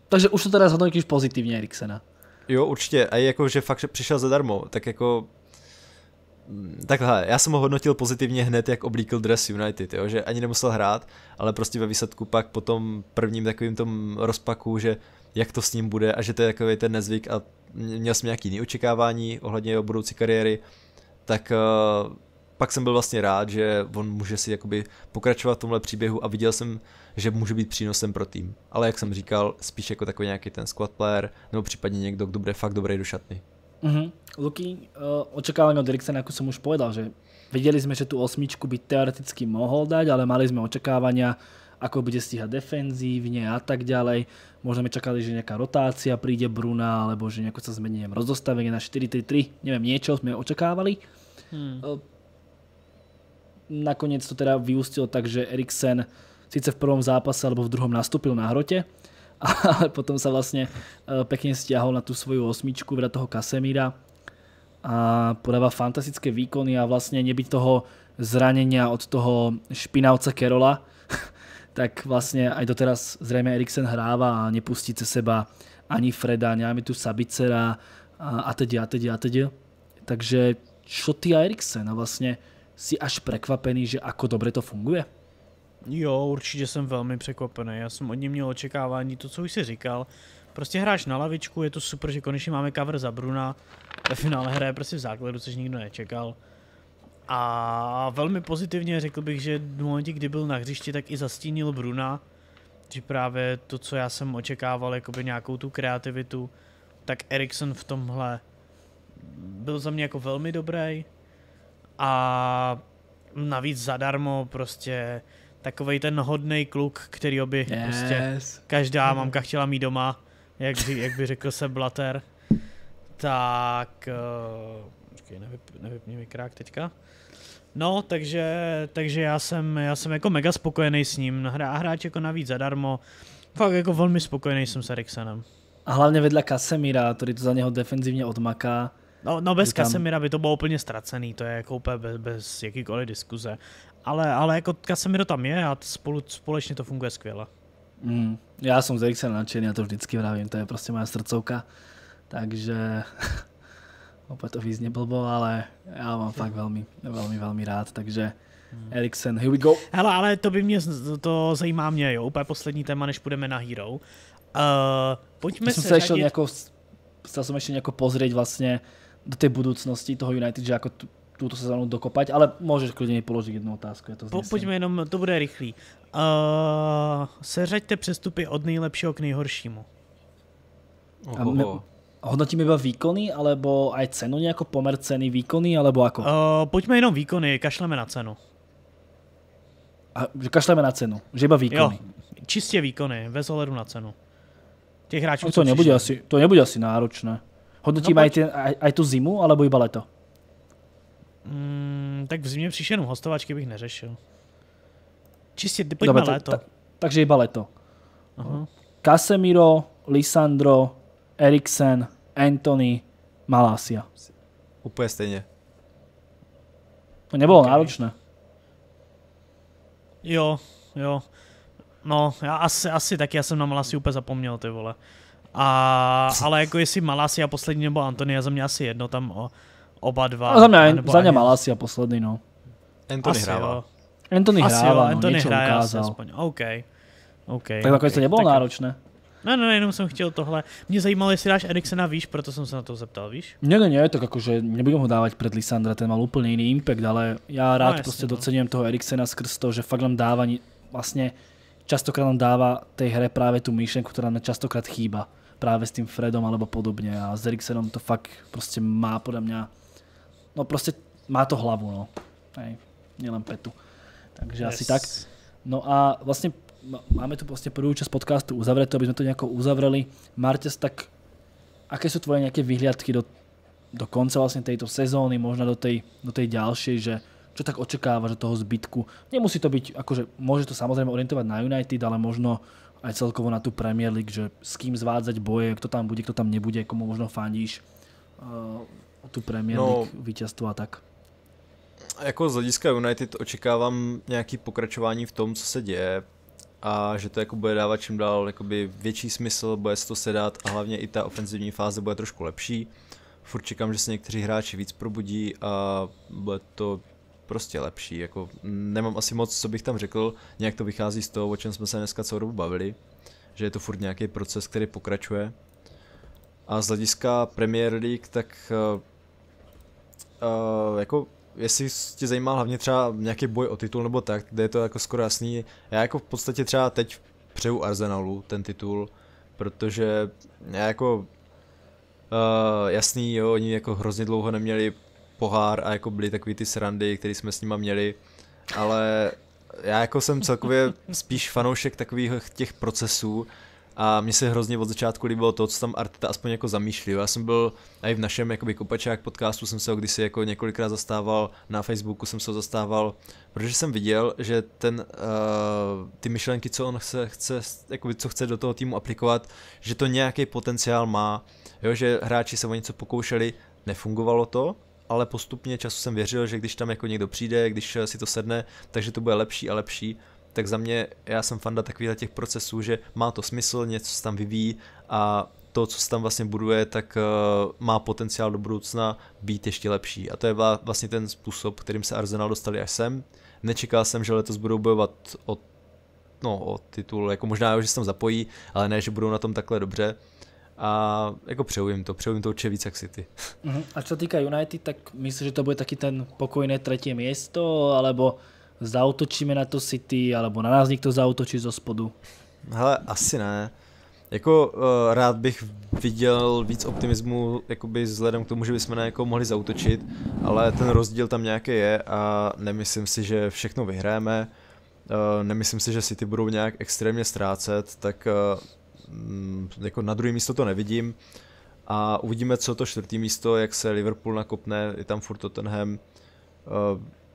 Takže už to teda zhodnotíš pozitivně Eriksena. Jo, určitě. A jako, že fakt že přišel zadarmo, tak jako mm, takhle, já jsem ho hodnotil pozitivně hned, jak oblíkl dress United, jo, že ani nemusel hrát, ale prostě ve výsledku pak po tom prvním takovým tom rozpaku, že jak to s ním bude a že to je takový ten nezvyk a měl jsem nějaký jiný očekávání ohledně jeho budoucí kariéry, tak uh, pak jsem byl vlastně rád, že on může si jakoby pokračovat v tomhle příběhu a viděl jsem, že může být přínosem pro tým. Ale jak jsem říkal, spíš jako takový nějaký ten squad player, nebo případně někdo, kdo bude fakt dobrý do šatny. Mm-hmm. Luky, uh, očekávání od Eriksena, jako jsem už povedal, že viděli jsme, že tu osmičku by teoreticky mohl dát, ale mali jsme očekávání, ako bude stíhat defenzívně a tak ďalej. Možná mi čakali, že nějaká rotácia príde Bruna, alebo že nějak se změní rozostavení na 4-3-3, nevím, něco jsme očekávali. Hmm. Uh, Nakoniec to teda vyústilo tak, že Eriksen síce v prvom zápase alebo v druhom nastúpil na hrote, ale potom sa vlastne e, pekne stiahol na tú svoju osmičku veda toho Kasemíra a podáva fantastické výkony a vlastne nebyť toho zranenia od toho špinavca Kerola, tak vlastne aj doteraz zrejme Eriksen hráva a nepustí cez seba ani Freda, nemáme tu Sabicera a, a teď, a teď, a teď. Takže čo ty a Eriksen a vlastne si až překvapený, že ako dobře to funguje? Jo, určitě jsem velmi překvapený. Já jsem od něj měl očekávání, to, co už jsi říkal. Prostě hráš na lavičku, je to super, že konečně máme cover za Bruna. Ve finále hraje prostě v základu, což nikdo nečekal. A velmi pozitivně řekl bych, že v momentě, kdy byl na hřišti, tak i zastínil Bruna. Že právě to, co já jsem očekával, jakoby nějakou tu kreativitu, tak Erikson v tomhle byl za mě jako velmi dobrý a navíc zadarmo prostě takový ten hodný kluk, který by yes. prostě každá mhm. mamka chtěla mít doma, jak by, jak by řekl se Blater, tak uh, nevyp, nevypni mi krák teďka. No, takže, takže já, jsem, já jsem jako mega spokojený s ním. Hrá hráč jako navíc zadarmo. Fakt jako velmi spokojený jsem s Eriksenem. A hlavně vedle Kasemira, který to za něho defenzivně odmaká. No, no bez tam... Kasemira by to bylo úplně ztracený, to je jako úplně bez, bez jakýkoliv diskuze. Ale, ale jako Kasemiro tam je a spolu, společně to funguje skvěle. Mm, já jsem z Eriksena nadšený, já to vždycky vravím, to je prostě moje srdcovka. Takže opět to význě blbo, ale já mám fakt velmi, velmi, velmi rád, takže hmm. Eriksen, here we go. Hele, ale to by mě, to, to zajímá mě, jo, úplně poslední téma, než půjdeme na Hero. Uh, pojďme to se, jsem se řadit... nějakou, chtěl jsem ještě nějakou pozřít vlastně, do tej budúcnosti toho United, že ako túto sezónu dokopať, ale môžeš klidně položit jednu otázku. Já to po, Pojďme jenom, to bude rychlý. Uh, seřaďte přestupy od nejlepšího k nejhoršímu. Oho. A my, hodnotíme iba výkony, alebo aj cenu nějak pomer ceny výkony, alebo ako? Uh, pojďme jenom výkony, kašleme na cenu. A, že kašleme na cenu, že iba výkony. Jo, čistě výkony, bez ohledu na cenu. Těch hráčů, no, to, nebude asi, to nebude asi náročné. Hodnotí no, aj, aj, aj tu zimu, alebo iba leto? Mm, tak v zimě přišel, jenom hostovačky bych neřešil. Čistě, pojďme Dobre, Ta, takže iba leto. Aha. Casemiro, Lisandro, Eriksen, Anthony, Malásia. Úplně stejně. To nebylo okay. náročné. Jo, jo. No, já asi, asi taky, já jsem na Malasi úplně zapomněl, ty vole. A, ale jako jestli Malasia poslední nebo Antonia, za mě asi jedno, tam o, oba dva. A no, za mě, za mě ani... Malasia poslední, no. Anthony asi, hrává. Jo. Anthony asi, hrává, jo, no, něco hraje ukázal. aspoň. OK. Okay, tak okay. to nebylo tak... náročné. Ne, ne, jenom jsem chtěl tohle. Mě zajímalo, jestli dáš Eriksena výš, proto jsem se na to zeptal, víš? Ne, ne, ne, tak jakože nebudu ho dávat před Lisandra, ten mal úplně jiný impact, ale já no, rád no, prostě no. docením toho Eriksena skrz to, že fakt nám dává, vlastně častokrát nám dává té hře právě tu myšlenku, která nám častokrát chýba právě s tým Fredom alebo podobně a s Eriksenom to fakt prostě má podle mě, no prostě má to hlavu, no. Hej, nielen petu. Takže yes. asi tak. No a vlastně máme tu vlastně první část podcastu uzavřetou, aby jsme to nějak uzavřeli. Martes, tak aké jsou tvoje nějaké vyhliadky do, do konce vlastně této sezóny, možná do tej, do tej ďalšej, že čo tak očekávaš od toho zbytku? Nemusí to být, akože, může to samozřejmě orientovat na United, ale možno aj celkovo na tú Premier League, že s kým zvádzať boje, kto tam bude, kto tam nebude, komu možno fandíš uh, tu Premier no. League, no, víťazstvo a tak. Jako z hlediska United očekávám nějaký pokračování v tom, co se děje a že to jako bude dávat čím dál jakoby větší smysl, bude se to sedat a hlavně i ta ofenzivní fáze bude trošku lepší. Furt čekám, že se někteří hráči víc probudí a bude to prostě lepší. Jako, nemám asi moc, co bych tam řekl, nějak to vychází z toho, o čem jsme se dneska celou dobu bavili, že je to furt nějaký proces, který pokračuje. A z hlediska Premier League, tak uh, uh, jako jestli tě zajímá hlavně třeba nějaký boj o titul nebo tak, kde je to jako skoro jasný. Já jako v podstatě třeba teď přeju Arsenalu ten titul, protože já jako uh, jasný, jo, oni jako hrozně dlouho neměli pohár a jako byly takový ty srandy, které jsme s nima měli, ale já jako jsem celkově spíš fanoušek takových těch procesů a mně se hrozně od začátku líbilo to, co tam Arteta aspoň jako zamýšlí. Já jsem byl i v našem jakoby kopačák podcastu, jsem se ho kdysi jako několikrát zastával, na Facebooku jsem se ho zastával, protože jsem viděl, že ten, uh, ty myšlenky, co on chce, chce, jakoby, co chce do toho týmu aplikovat, že to nějaký potenciál má, jo, že hráči se o něco pokoušeli, nefungovalo to, ale postupně času jsem věřil, že když tam jako někdo přijde, když eh, si to sedne, takže to bude lepší a lepší tak za mě já jsem fanda takových těch procesů, že má to smysl, něco se tam vyvíjí a to, co se tam vlastně buduje, tak uh, má potenciál do budoucna být ještě lepší. A to je vlastně ten způsob, kterým se Arsenal dostali až sem. Nečekal jsem, že letos budou bojovat o, no, o titul, jako možná, že se tam zapojí, ale ne, že budou na tom takhle dobře a jako přeju jim to, přeju jim to určitě víc jak City. Uh-huh. A co týká United, tak myslím, že to bude taky ten pokojné třetí město, alebo zautočíme na to City, alebo na nás někdo zautočí zo spodu? Hele, asi ne. Jako uh, rád bych viděl víc optimismu, jakoby vzhledem k tomu, že bychom na jako mohli zautočit, ale ten rozdíl tam nějaký je a nemyslím si, že všechno vyhráme. Uh, eh, nemyslím si, že City budou nějak extrémně ztrácet, tak uh, Mm, jako na druhé místo to nevidím a uvidíme, co to čtvrtý místo, jak se Liverpool nakopne, je tam furt Tottenham, eh,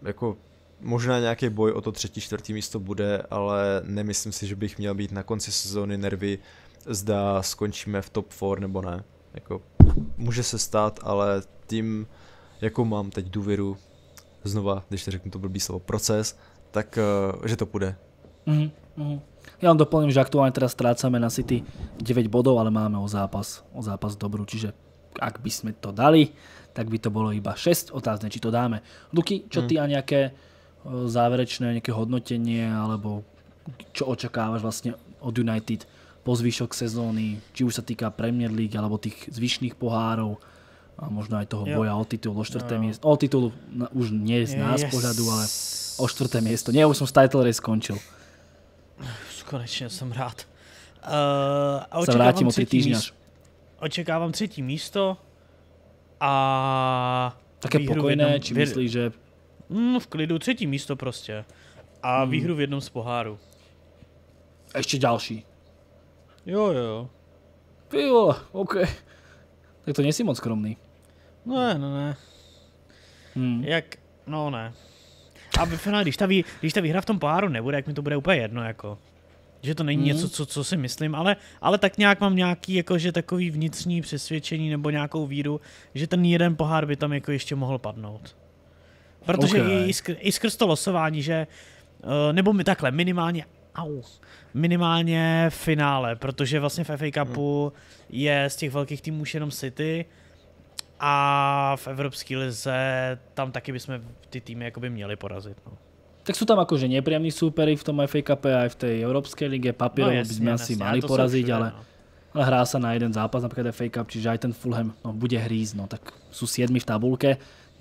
jako možná nějaký boj o to třetí, čtvrtý místo bude, ale nemyslím si, že bych měl být na konci sezóny nervy, zda skončíme v top 4 nebo ne. Jako, může se stát, ale tím, jakou mám teď důvěru, znova, když to řeknu to blbý slovo, proces, tak, eh, že to půjde. Mm-hmm. Ja vám doplním, že aktuálne teraz strácame na City 9 bodov, ale máme o zápas, o zápas dobrú, čiže ak by sme to dali, tak by to bolo iba 6 otázne, či to dáme. Luky, čo ty a nejaké e, záverečné nejaké hodnotenie, alebo čo očakávaš vlastne od United po zvyšok sezóny, či už sa týka Premier League, alebo tých zvyšných pohárov, a možno aj toho boja o titul, o štvrté no. miesto. O titul už nie z nás pohľadu, ale o štvrté miesto. Nie, už som s title race skončil konečně jsem rád. Uh, a tím třetí, místo, očekávám třetí místo a Také pokojné, jednom, či myslíš, že... Mm, v klidu, třetí místo prostě. A mm. výhru v jednom z poháru. A ještě další. Jo, jo. Ty OK. Tak to nejsi moc skromný. No ne, no ne. Hmm. Jak, no ne. A ve finále, když ta, vý, když ta výhra v tom poháru nebude, jak mi to bude úplně jedno, jako že to není mm. něco, mhm. co, co si myslím, ale, ale tak nějak mám nějaký jakože takový vnitřní přesvědčení nebo nějakou víru, že ten jeden pohár by tam jako ještě mohl padnout. Protože okay. i, skr- i skrz to losování, že uh, nebo my takhle minimálně au, minimálně v finále, protože vlastně v FA mhm. Cupu mm. je z těch velkých týmů už jenom City, a v Evropské lize tam taky bychom ty týmy jakoby měli porazit. No. Tak sú tam akože nepriamní súperi v tom FA Cup aj v tej Európskej lige, papierov no, by sme asi mali poraziť, všude, ale, no. ale hrá sa na jeden zápas, napríklad FA Cup, čiže aj ten Fulham no, bude hrísť, no tak sú siedmi v tabulke,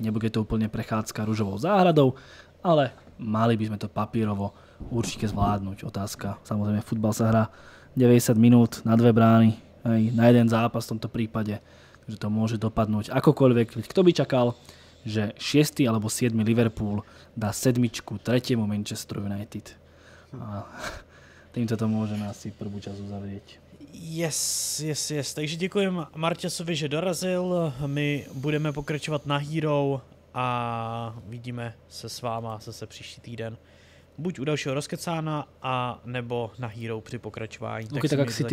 nebude to úplne prechádzka rúžovou záhradou, ale mali by sme to papírovo určite zvládnuť. Otázka, samozrejme futbal sa hrá 90 minút na dve brány, aj na jeden zápas v tomto prípade, takže to môže dopadnúť akokoľvek, kto by čakal, že 6. alebo 7. Liverpool dá sedmičku tretiemu Manchester United. A týmto to můžeme asi prvú čas uzavrieť. Yes, yes, yes. Takže děkujem Marťasovi, že dorazil. My budeme pokračovat na Hero a vidíme se s váma zase příští týden. Buď u dalšího rozkecána, a nebo na Hero při pokračování. Okay, tak, tak si